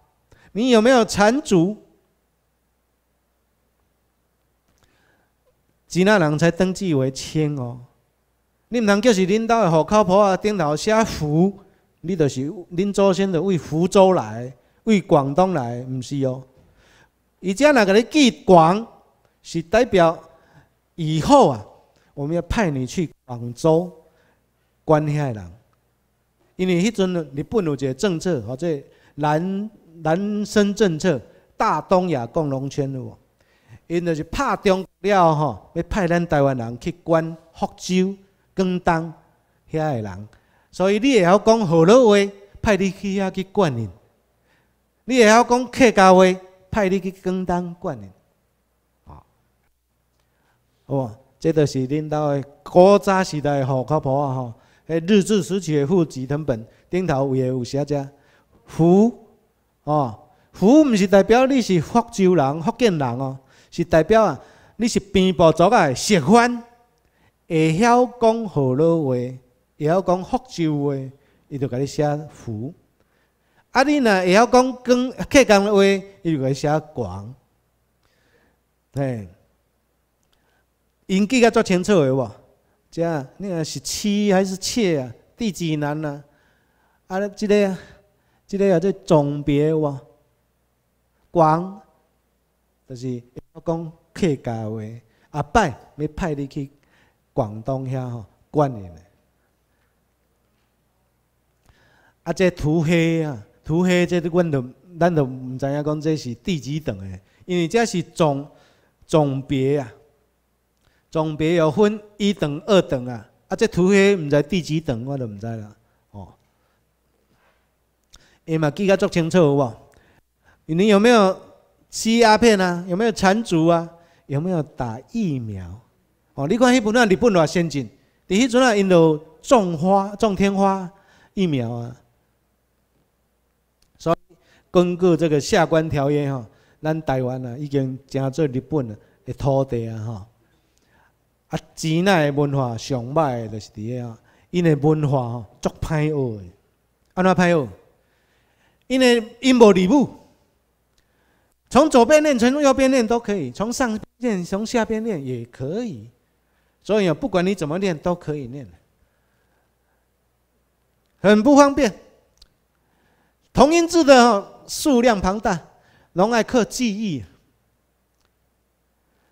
你有没有缠足？几那人才登记为清哦？你唔通叫是领导户口簿啊？顶头写福，你就是恁祖先就为福州来，为广东来，唔是哦？伊只那个咧记广，是代表以后啊。我们要派你去广州管遐人，因为迄阵日本有一个政策，或者南南生政策，大东亚共荣圈了喎。因就是拍中了吼，要派咱台湾人去管福州、广东遐个人。所以你会晓讲好，兰话，派你去遐去管人；你会晓讲客家话，派你去广东管人。好，好。这都是恁兜的古早时代户口簿啊！吼，迄日治时期的户籍成本顶头有写遮福”哦，“福”毋是代表你是福州人、福建人哦，是代表啊你是平埔族的食欢会晓讲河洛话，会晓讲福州话，伊就甲你写“福”。啊，你若会晓讲广客家话，伊就写“广”。嘿。因记较足清楚个无？即个你个是妻还是妾啊？第几男啊？啊即、这个、这个叫做总别哇，广，就是讲客家话。阿派，要派你去广东遐吼管的啊，这土黑啊，土黑，这阮就咱就毋知影讲这是第几等诶？因为这是总总别啊。总别有分一等、二等啊！啊，这土黑唔知第几等，我都唔知啦。哦，下嘛记甲足清楚好无？你有没有吸鸦片啊？有没有缠足啊？有没有打疫苗？哦，你看迄本那日本偌先进，伫迄阵啊，因都种花、种天花疫苗啊。所以，根据这个下关条约吼，咱台湾啊，已经成做日本的土地啊，吼。啊，指那的文化上歹的就是这个啊，因为文化吼足歹学的，安怎歹学？因为音无离部，从左边念，从右边念都可以，从上边念，从下边念也可以，所以啊，不管你怎么念都可以念，很不方便。同音字的数量庞大，容爱靠记忆，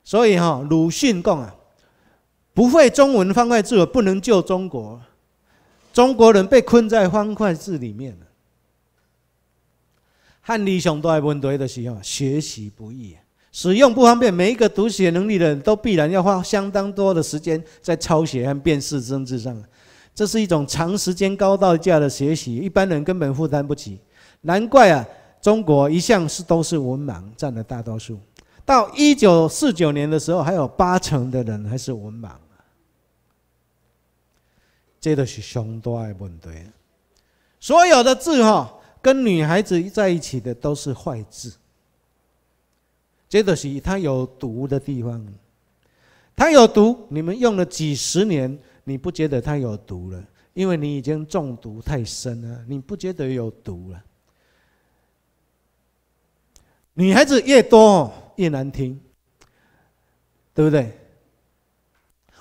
所以啊，鲁迅讲啊。不会中文方块字，我不能救中国。中国人被困在方块字里面了。汉隶、雄都爱不对的时候，学习不易，使用不方便。每一个读写能力的人都必然要花相当多的时间在抄写和辨识政字上这是一种长时间、高代价的学习，一般人根本负担不起。难怪啊，中国一向是都是文盲占了大多数。到一九四九年的时候，还有八成的人还是文盲。这都是相当的问题。所有的字哈，跟女孩子在一起的都是坏字，这都是它有毒的地方。它有毒，你们用了几十年，你不觉得它有毒了？因为你已经中毒太深了，你不觉得有毒了？女孩子越多越难听，对不对？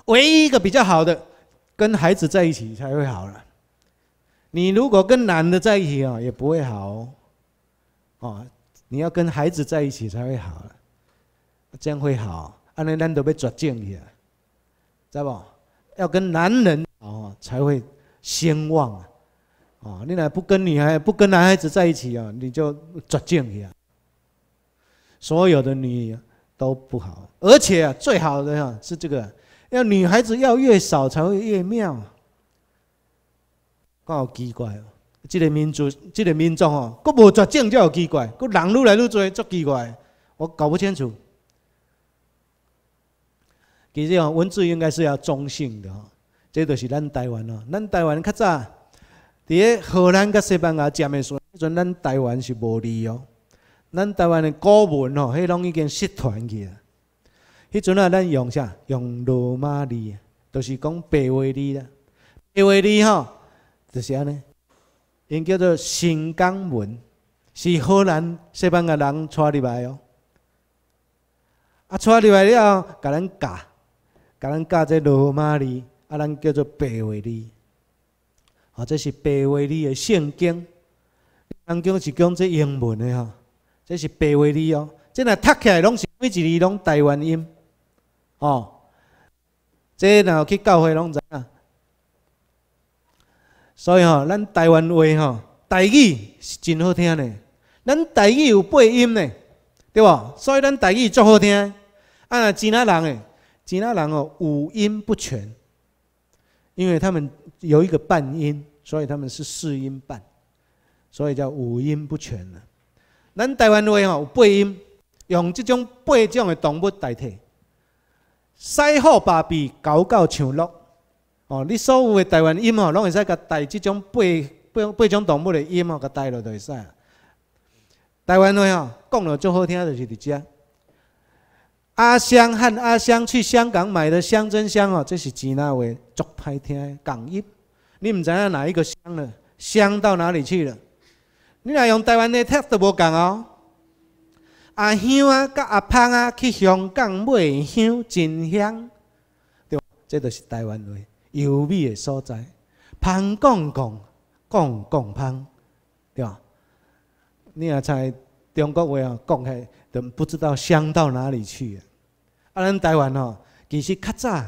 唯一一个比较好的。跟孩子在一起才会好了。你如果跟男的在一起啊，也不会好。哦，你要跟孩子在一起才会好了，这样会好。啊，尼人都被绝境去，知道不？要跟男人哦才会兴旺啊。哦，你俩不跟女孩、不跟男孩子在一起啊，你就绝境去啊。所有的女都不好，而且最好的是这个。要女孩子要越少才会越妙，够奇怪哦！这个民族，这个民众哦，佫无绝症叫有奇怪，佫人愈来愈多，足奇怪，我搞不清楚。其实哦，文字应该是要中性的哦。这就是咱台湾哦，咱台湾较早，伫咧荷兰佮西班牙争的时，阵咱台湾是无利哦。咱台湾的古文哦，迄拢已经失传去啊。迄阵啊，咱用啥？用罗马字，都是讲白话字啦。白话字吼，就是安尼，因叫做新港文，是荷兰西班牙人带入来哦。啊，带入来了后，甲咱教，甲咱教这罗马字，啊，咱叫做白话字。好，这是白话字的圣经，当中是讲这英文的吼。这是白话字哦，这若读起来拢是每一字拢台湾音。哦，即然后去教会拢知啊，所以吼，咱台湾话吼，台语是真好听呢。咱台语有八音呢，对无？所以咱台语足好听。啊，若其他人个，其他人哦五音不全，因为他们有一个半音，所以他们是四音半，所以叫五音不全。咱台湾话吼有八音，用即种八种的动物代替。塞好八比狗狗上落。哦，你所有的台湾音哦，拢会使甲带即种八八八种动物的音哦，甲带落就会使。台湾话哦，讲了最好听的就是遮。阿香和阿香去香港买的香真香哦，这是哪话，足歹听的港音？你毋知影哪一个香了？香到哪里去了？你若用台湾的 test 无讲哦。阿香啊，甲阿芳啊，去香港买香，真香，对，这著是台湾话，优美的所在。芳讲讲，讲讲芳，对吧？你也在中国话讲起都不知道香到哪里去。啊，咱台湾哦，其实较早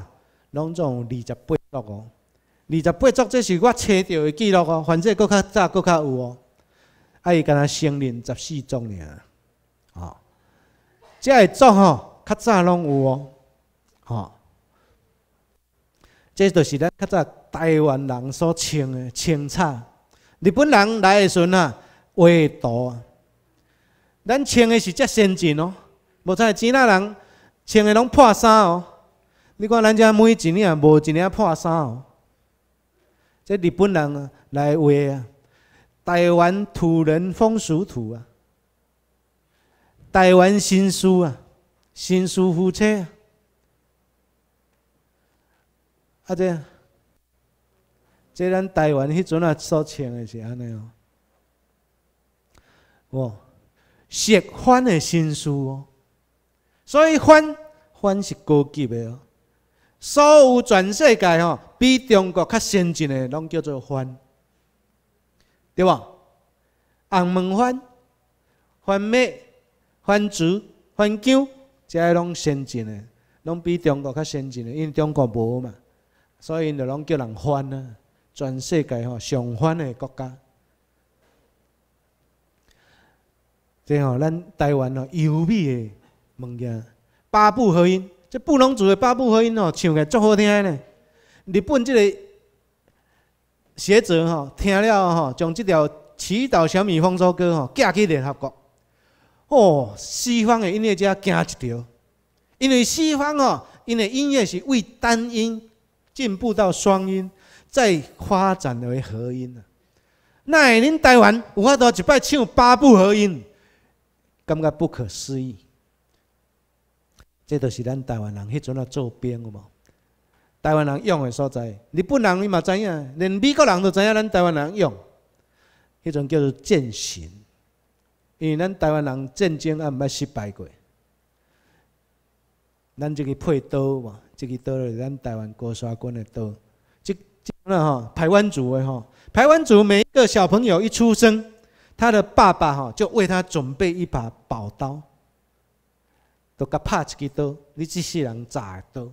拢总有二十八作哦，二十八作，这是我查到的记录哦，反正搁较早搁较有哦，啊伊敢若生年十四种尔。遮个作吼，较早拢有哦，吼。这就是咱较早台湾人所穿的清茶。日本人来的时阵啊，画图啊。咱穿的是遮先进哦，无像吉那人穿的拢破衫哦。你看咱遮每一啊，无一年破衫哦。这日本人来画啊，台湾土人风俗土啊。台湾新书啊，新书夫妻啊，啊这，即咱台湾迄阵啊所唱的是安尼哦，哦，反的新书哦，所以反反是高级的哦，所有全世界哦比中国较先进诶，拢叫做反，对吧？红门反，反咩？番薯、番翻即个拢先进诶，拢比中国较先进诶，因为中国无嘛，所以因就拢叫人番啊。全世界吼，上番诶国家，即吼咱台湾吼，优美诶物件，八部合音，即布朗族诶八部合音吼，唱起足好听诶。日本即个学者吼，听了吼，将即条祈祷小米丰收歌吼，寄去联合国。哦，西方的音乐家惊一条，因为西方哦，因为音乐是为单音进步到双音，再发展为合音啊。那恁台湾有法度一摆唱八部合音，感觉不可思议。这都是咱台湾人迄阵啊，做兵个嘛。台湾人用的所在，日本人你嘛知影，连美国人都知影，咱台湾人用，迄种叫做渐行。因为咱台湾人战争也毋捌失败过，咱这个配刀嘛，这个刀是咱台湾国杀军的刀。这、这那哈，台湾族的吼，台湾族每一个小朋友一出生，他的爸爸吼就为他准备一把宝刀，都甲拍一支刀，你这世人咋刀？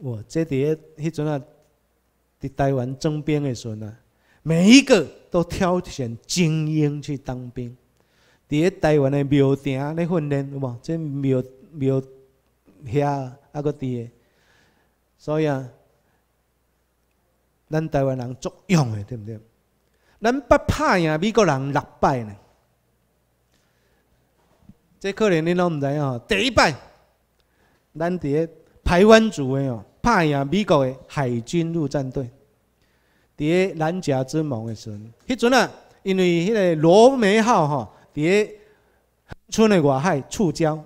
哇！这伫迄阵啊，伫台湾征兵的时阵啊。每一个都挑选精英去当兵，伫咧台湾的庙埕咧训练，有无？即庙庙遐啊，个地，所以啊，咱台湾人足用的，对毋对？咱不拍赢美国人六摆呢，即可能恁拢毋知哦。第一摆，咱伫咧台湾组诶哦，拍赢美国诶海军陆战队。伫个南夹之盟的时阵，迄阵啊，因为迄个罗梅号吼，伫个村的外海触礁，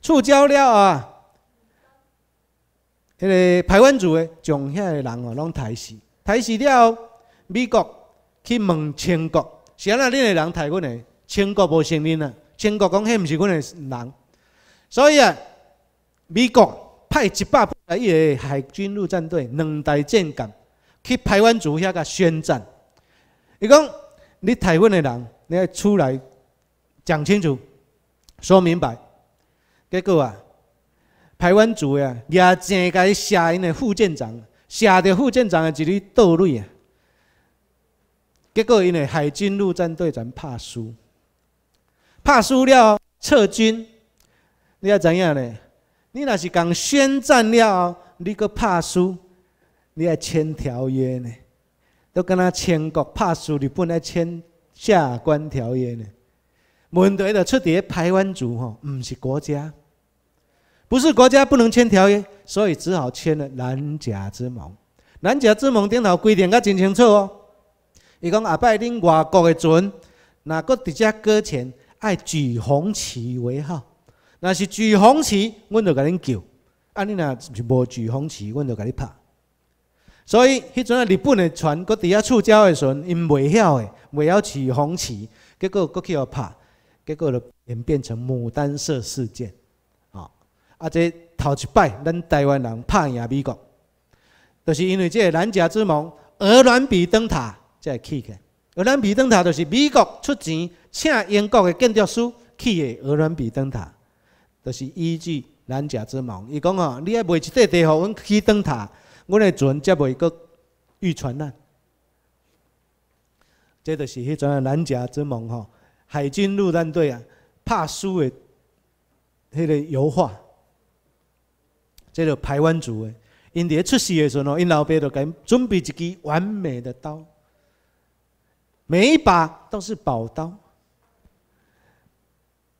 触礁了啊！迄个排湾族的将遐个人哦，拢杀死，杀死了，美国去问清国，是安那恁的人杀阮的，清国无承认啊，清国讲迄毋是阮的人，所以啊，美国派一百八十一个海军陆战队，两台战舰。去台湾组遐个宣战，伊讲你台湾的人，你要出来讲清楚、说明白。结果啊，台湾组啊，也正该写因的副舰长，写到副舰长的一粒倒泪啊。结果因的海军陆战队，长怕输，怕输了撤军，你要怎样呢？你若是讲宣战了，你搁怕输？你还签条约呢？都跟他签国，怕输日本能签下关条约呢？问题就出在台湾族吼，唔是国家，不是国家不能签条约，所以只好签了南甲之盟。南甲之盟顶头规定噶真清楚哦，伊讲下摆恁外国的船，若搁直接搁浅，爱举红旗为号，若是举红旗，阮就甲恁救；，啊，你呐是无举红旗，阮就甲你拍。所以，迄阵啊，日本的船搁伫遐触礁的时阵，因未晓的，未晓举红旗，结果搁去互拍，结果就演变成牡丹社事件。哦，啊，这头一摆，咱台湾人拍赢美国，就是因为这南夹之盟，鹅卵鼻灯塔才起起。鹅卵鼻灯塔就是美国出钱，请英国的建筑师起的鹅卵鼻灯塔，就是依据南夹之盟。伊讲哦，你爱买一块地，互阮起灯塔。我的船才袂阁遇船难，即就是迄阵啊南夹之盟吼，海军陆战队啊，拍输的迄个油画，即个台湾族诶，因伫咧出事诶时阵哦，因老爸就给准备一支完美的刀，每一把都是宝刀，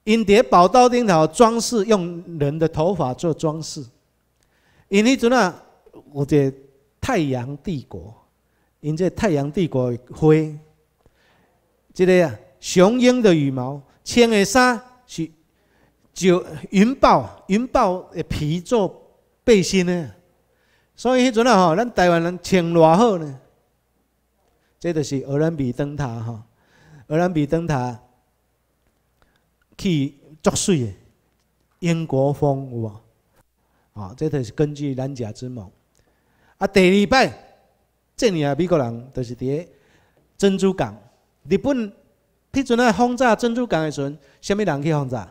因伫宝刀顶头装饰用人的头发做装饰，因迄阵啊。有这太阳帝国，因这太阳帝国花，这个啊，雄鹰的羽毛，穿的衫是就云豹，云豹的皮做背心呢。所以迄阵啊，吼，咱台湾人穿偌好呢？这就是哥伦比塔哈，哥伦比塔去作水，英国风有无？啊，这就是根据咱甲之母。啊，第二摆，这里啊，美国人就是伫珍珠港，日本批准来轰炸珍珠港的时，阵，什物人去轰炸？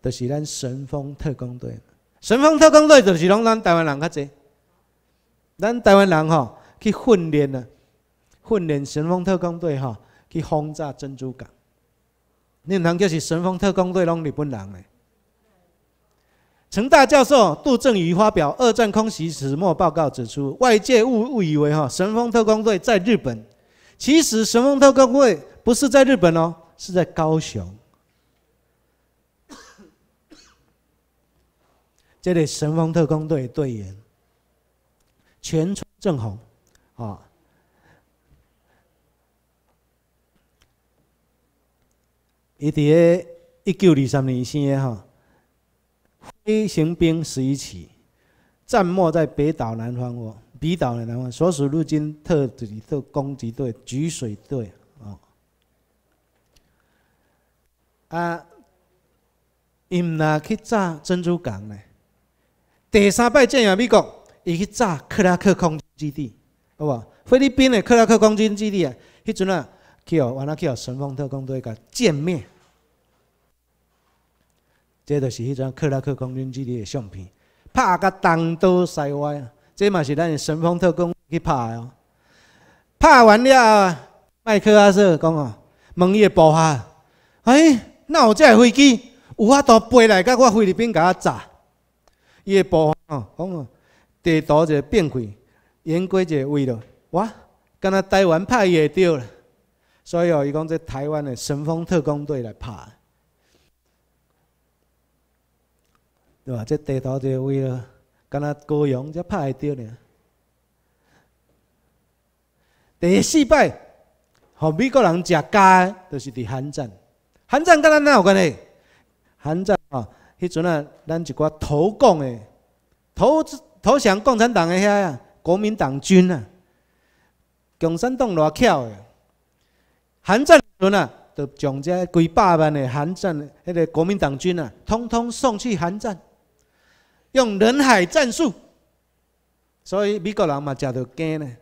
就是咱神风特工队。神风特工队就是拢咱台湾人较济，咱台湾人吼去训练啊，训练神风特工队吼去轰炸珍珠港。你通人叫是神风特工队拢日本人诶。成大教授杜正宇发表二战空袭始末报告，指出外界误误以为哈神风特工队在日本，其实神风特工队不是在日本哦，是在高雄。这里神风特工队队员，钱正红，啊，伊在一九二三年生的哈。飞行兵十一起，战末在北岛南方，哦，北岛的南方所属陆军特里特攻击队橘水队哦啊，因哪去炸珍珠港呢？第三摆这啊美国伊去炸克拉克空军基地，好无？菲律宾的克拉克空军基地啊，迄阵啊，叫完了叫神风特工队个歼灭。这就是迄种克拉克空军基地的相片，拍甲东倒西歪，这嘛是咱的神风特工去拍的哦。拍完了，麦克阿瑟讲哦，问伊的部下，哎，哪有这飞机，有法度飞来甲我菲律宾甲炸？伊的部下哦讲哦，地图一个变轨，演过一个位了，我敢若台湾拍伊会着了。所以哦，伊讲这台湾的神风特工队来拍。对吧？这地图就为了敢若高阳才拍会着呢。第四摆，互美国人食鸡，就是伫寒战。寒战敢若哪有关系？寒战啊，迄阵啊，咱一寡投共的投投降共产党的遐啊，国民党军啊，共产党偌巧的。寒战阵啊，就将只几百万的寒战迄个国民党军啊，统统送去寒战。用人海战术，所以美国人嘛，食到惊呢。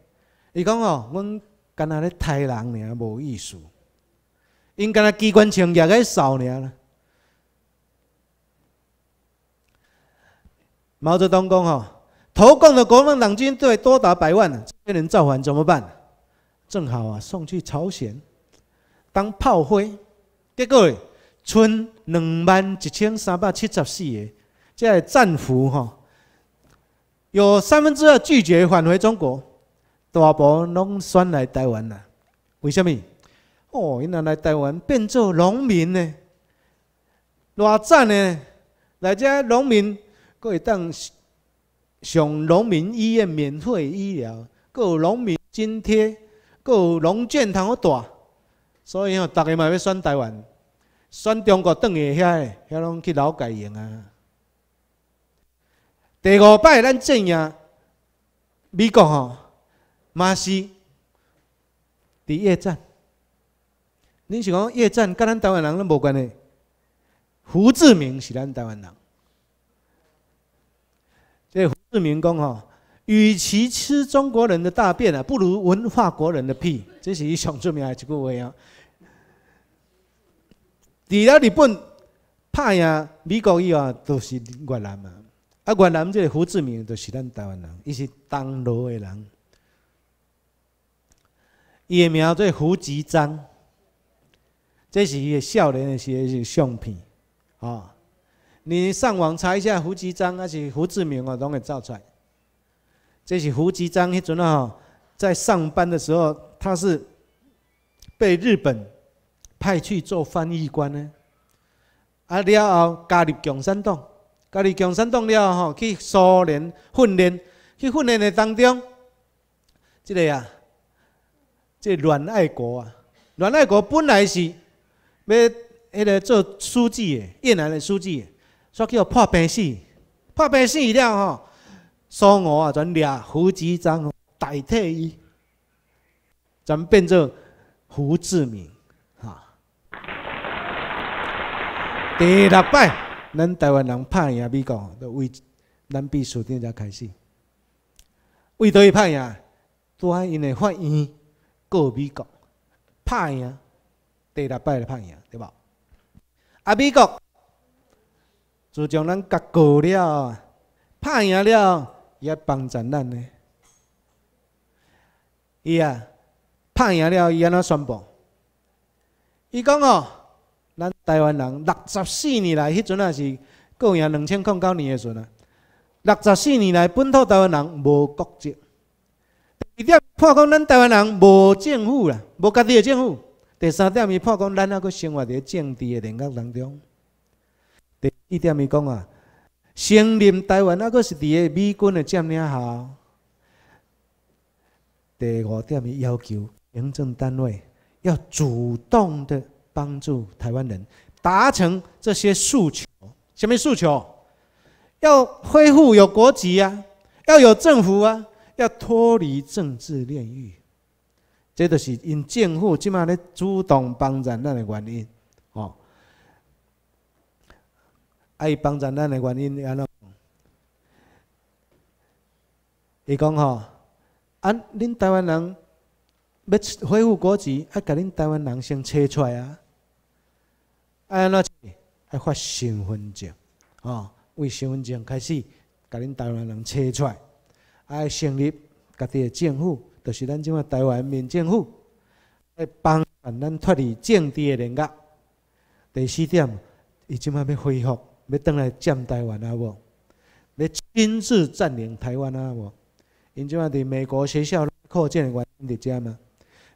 伊讲哦，阮干那咧杀人尔，无意思。因干那机关枪也太扫尔啦。毛泽东讲哦，投共的国民党军队多达百万，这些人造反怎么办？正好啊，送去朝鲜当炮灰。结果剩两万一千三百七十四个。即系战俘，哈，有三分之二拒绝返回中国，大部拢选来台湾啦。为什么？哦，因来台湾变做农民呢，偌赞呢？来遮农民，可会当上农民医院免费医疗，佫有农民津贴，佫有农建通好大。所以吼，大家嘛要选台湾，选中国倒去遐，遐拢去劳改营啊。第五摆咱正赢美国吼，马斯，伫夜战。你是讲夜战甲咱台湾人拢无关系。胡志明是咱台湾人。这胡志明讲吼，与其吃中国人的大便啊，不如文化国人的屁。这是伊上著名的一句话啊？除了日本拍赢美国以外，就是越南嘛。啊，越南这即个胡志明就是咱台湾人，伊是东路的人。伊的名做胡志章，这是伊个少年的时个相片。哦，你上网查一下胡志章还是胡志明哦，都会照出来。这是胡志章迄阵哦，在上班的时候，他是被日本派去做翻译官的。啊了后加入共产党。家己共产党了吼，去苏联训练，去训练的当中，这个啊，这阮爱国啊，阮爱国本来是要迄个做书记的，越南的书记，煞叫破病死，破病死了吼，苏俄啊，全掠胡志章代替伊，全变做胡志明，哈，第六摆。咱台湾人拍赢美国，要为咱秘书长才开始。为倒去拍赢？啊因的法院告美国，拍赢，第六摆来拍赢，对无？啊，美国自从咱告过了，拍赢了，伊也帮咱呢。伊啊，拍赢了，伊安那宣布，伊讲哦。咱台湾人六十四年来，迄阵也是，个样两千零九年诶时阵啊。六十四年来，本土台湾人无国籍。第二点，破讲咱台湾人无政府啦，无家己诶政府。第三点是破讲，咱还阁生活伫政治诶人格当中。第四点是讲啊，承认台湾还阁是伫诶美军诶占领下。第五点是要求行政单位要主动的。帮助台湾人达成这些诉求，什么诉求？要恢复有国籍啊，要有政府啊，要脱离政治炼狱。这都是因政府即马咧主动帮咱咱的原因哦。爱帮咱咱的原因安怎伊讲吼，啊，恁台湾人要恢复国籍，啊，甲恁台湾人先找出来啊。爱安怎做？爱发身份证，吼，为身份证开始，甲恁台湾人扯出。来，爱成立家己的政府，就是咱即个台湾民政府，爱帮咱脱离政治的人格。第四点，伊即个要恢复，要倒来占台湾啊无？要亲自占领台湾啊无？因即个伫美国学校扩建个原因伫遮嘛？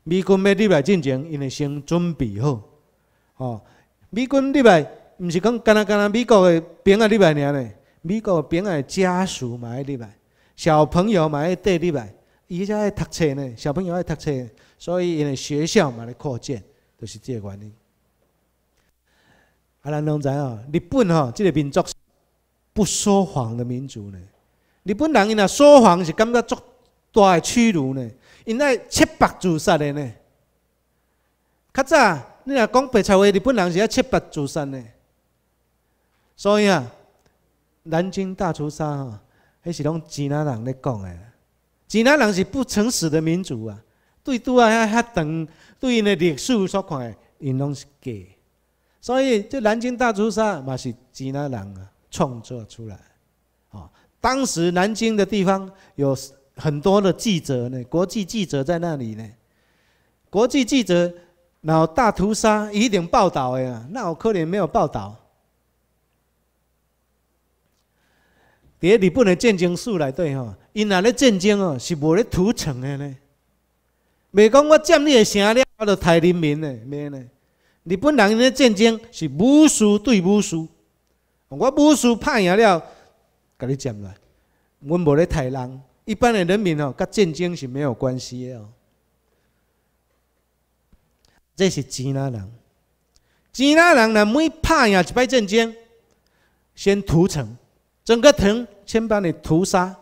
美军要入来进前，因为先准备好，吼。美军礼拜，毋是讲干啦干啦，美国的兵啊礼拜尔呢，美国嘅兵诶家属嘛买礼拜，小朋友嘛一队礼拜，伊在读册呢，小朋友在读册，所以因为学校嘛嚟扩建，就是即个原因。啊，咱拢知啊，日本哈，这个民族是不说谎的民族呢，日本人因若说谎是感觉足大的屈辱呢，因爱切腹自杀的呢。较早。你若讲白话，日本人是爱七八祖山的，所以啊，南京大屠杀吼，迄是拢吉纳人咧讲的。吉南人是不诚实的民族啊，对拄啊遐遐长，对因的历史所看，的，因拢是假。所以这南京大屠杀嘛是吉南人啊创作出来。哦，当时南京的地方有很多的记者呢，国际记者在那里呢，国际记者。然后大屠杀一定报道的，那我可能没有报道。第二，你不能战争史来对吼，因那咧战争哦是无咧屠城的呢，袂讲我占领的城了我就杀人民的咩呢？日本人咧战争是武士对武士，我武士拍赢了，甲你占来，阮无咧杀人，一般的人民哦甲战争是没有关系的哦。这是吉纳人，吉纳人呢，每打呀一摆战争，先屠城，整个城先把你屠杀，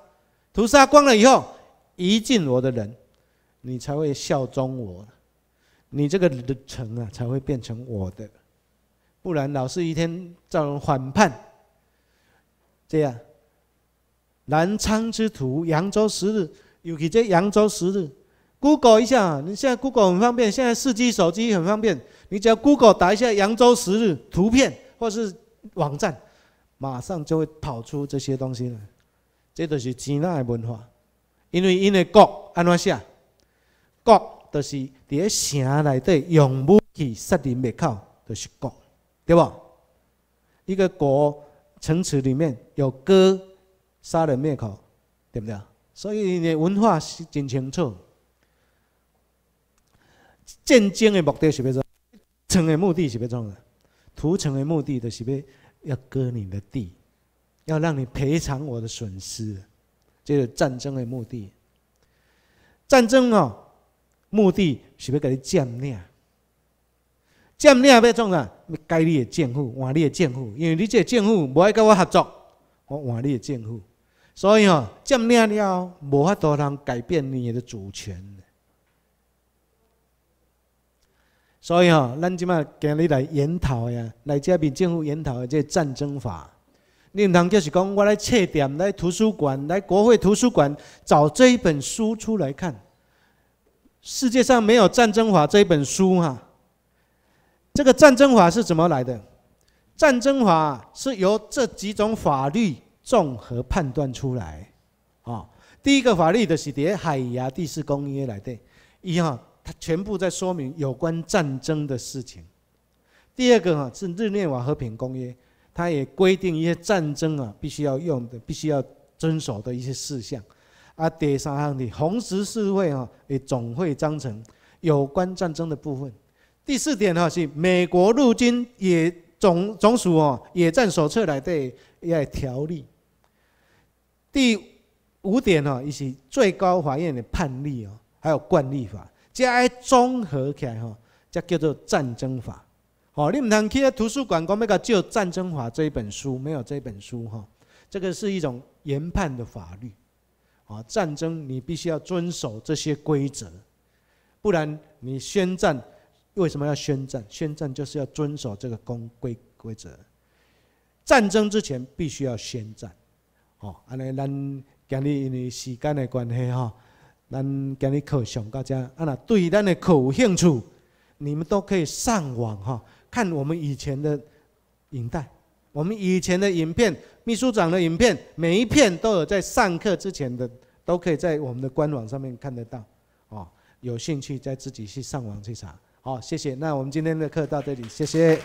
屠杀光了以后，移进我的人，你才会效忠我，你这个城啊才会变成我的，不然老是一天招人反叛。这样，南昌之徒，扬州十日，尤其这扬州十日。Google 一下，你现在 Google 很方便，现在四 G 手机很方便。你只要 Google 打一下“扬州十日”图片或是网站，马上就会跑出这些东西来。这都是江南的文化，因为因的国安怎写？国就是在城内底用武器杀人灭口，就是国，对吧？一个国城池里面有戈杀人灭口，对不对？所以你的文化是真清楚。战争的目的是别种，抢的目的是别种啦，屠城的目的都是要要割你的地，要让你赔偿我的损失，这是战争的目的。战争哦，目的是要给你占领，占领别种啦，改你的政府，换你的政府，因为你这政府不爱跟我合作，我换你的政府，所以哦，占领了无法度能改变你的主权。所以哈，咱今嘛今日来研讨呀，来这边政府研讨这战争法。你唔通叫是讲，我来书店、来图书馆、来国会图书馆找这一本书出来看。世界上没有战争法这一本书哈。这个战争法是怎么来的？战争法是由这几种法律综合判断出来。啊，第一个法律就是伫海牙第四公约来的，伊哈。他全部在说明有关战争的事情。第二个哈是日内瓦和平公约，它也规定一些战争啊必须要用的、必须要遵守的一些事项。啊，第三项的红十字会哈诶总会章程有关战争的部分。第四点哈是美国陆军野总总署哦野战手册来的条例。第五点哈一些最高法院的判例哦，还有惯例法。这综合起来哈，这叫做战争法。哦，你唔通去图书馆讲要甲借《战争法》这一本书，没有这本书哈。这个是一种研判的法律。啊，战争你必须要遵守这些规则，不然你宣战，为什么要宣战？宣战就是要遵守这个公规规则。战争之前必须要宣战。哦，安尼咱今日因为时间的关系哈。咱今日课上到这，啊呐，对于咱的课兴趣，你们都可以上网哈，看我们以前的影带，我们以前的影片，秘书长的影片，每一片都有在上课之前的，都可以在我们的官网上面看得到，哦，有兴趣再自己去上网去查。好，谢谢，那我们今天的课到这里，谢谢。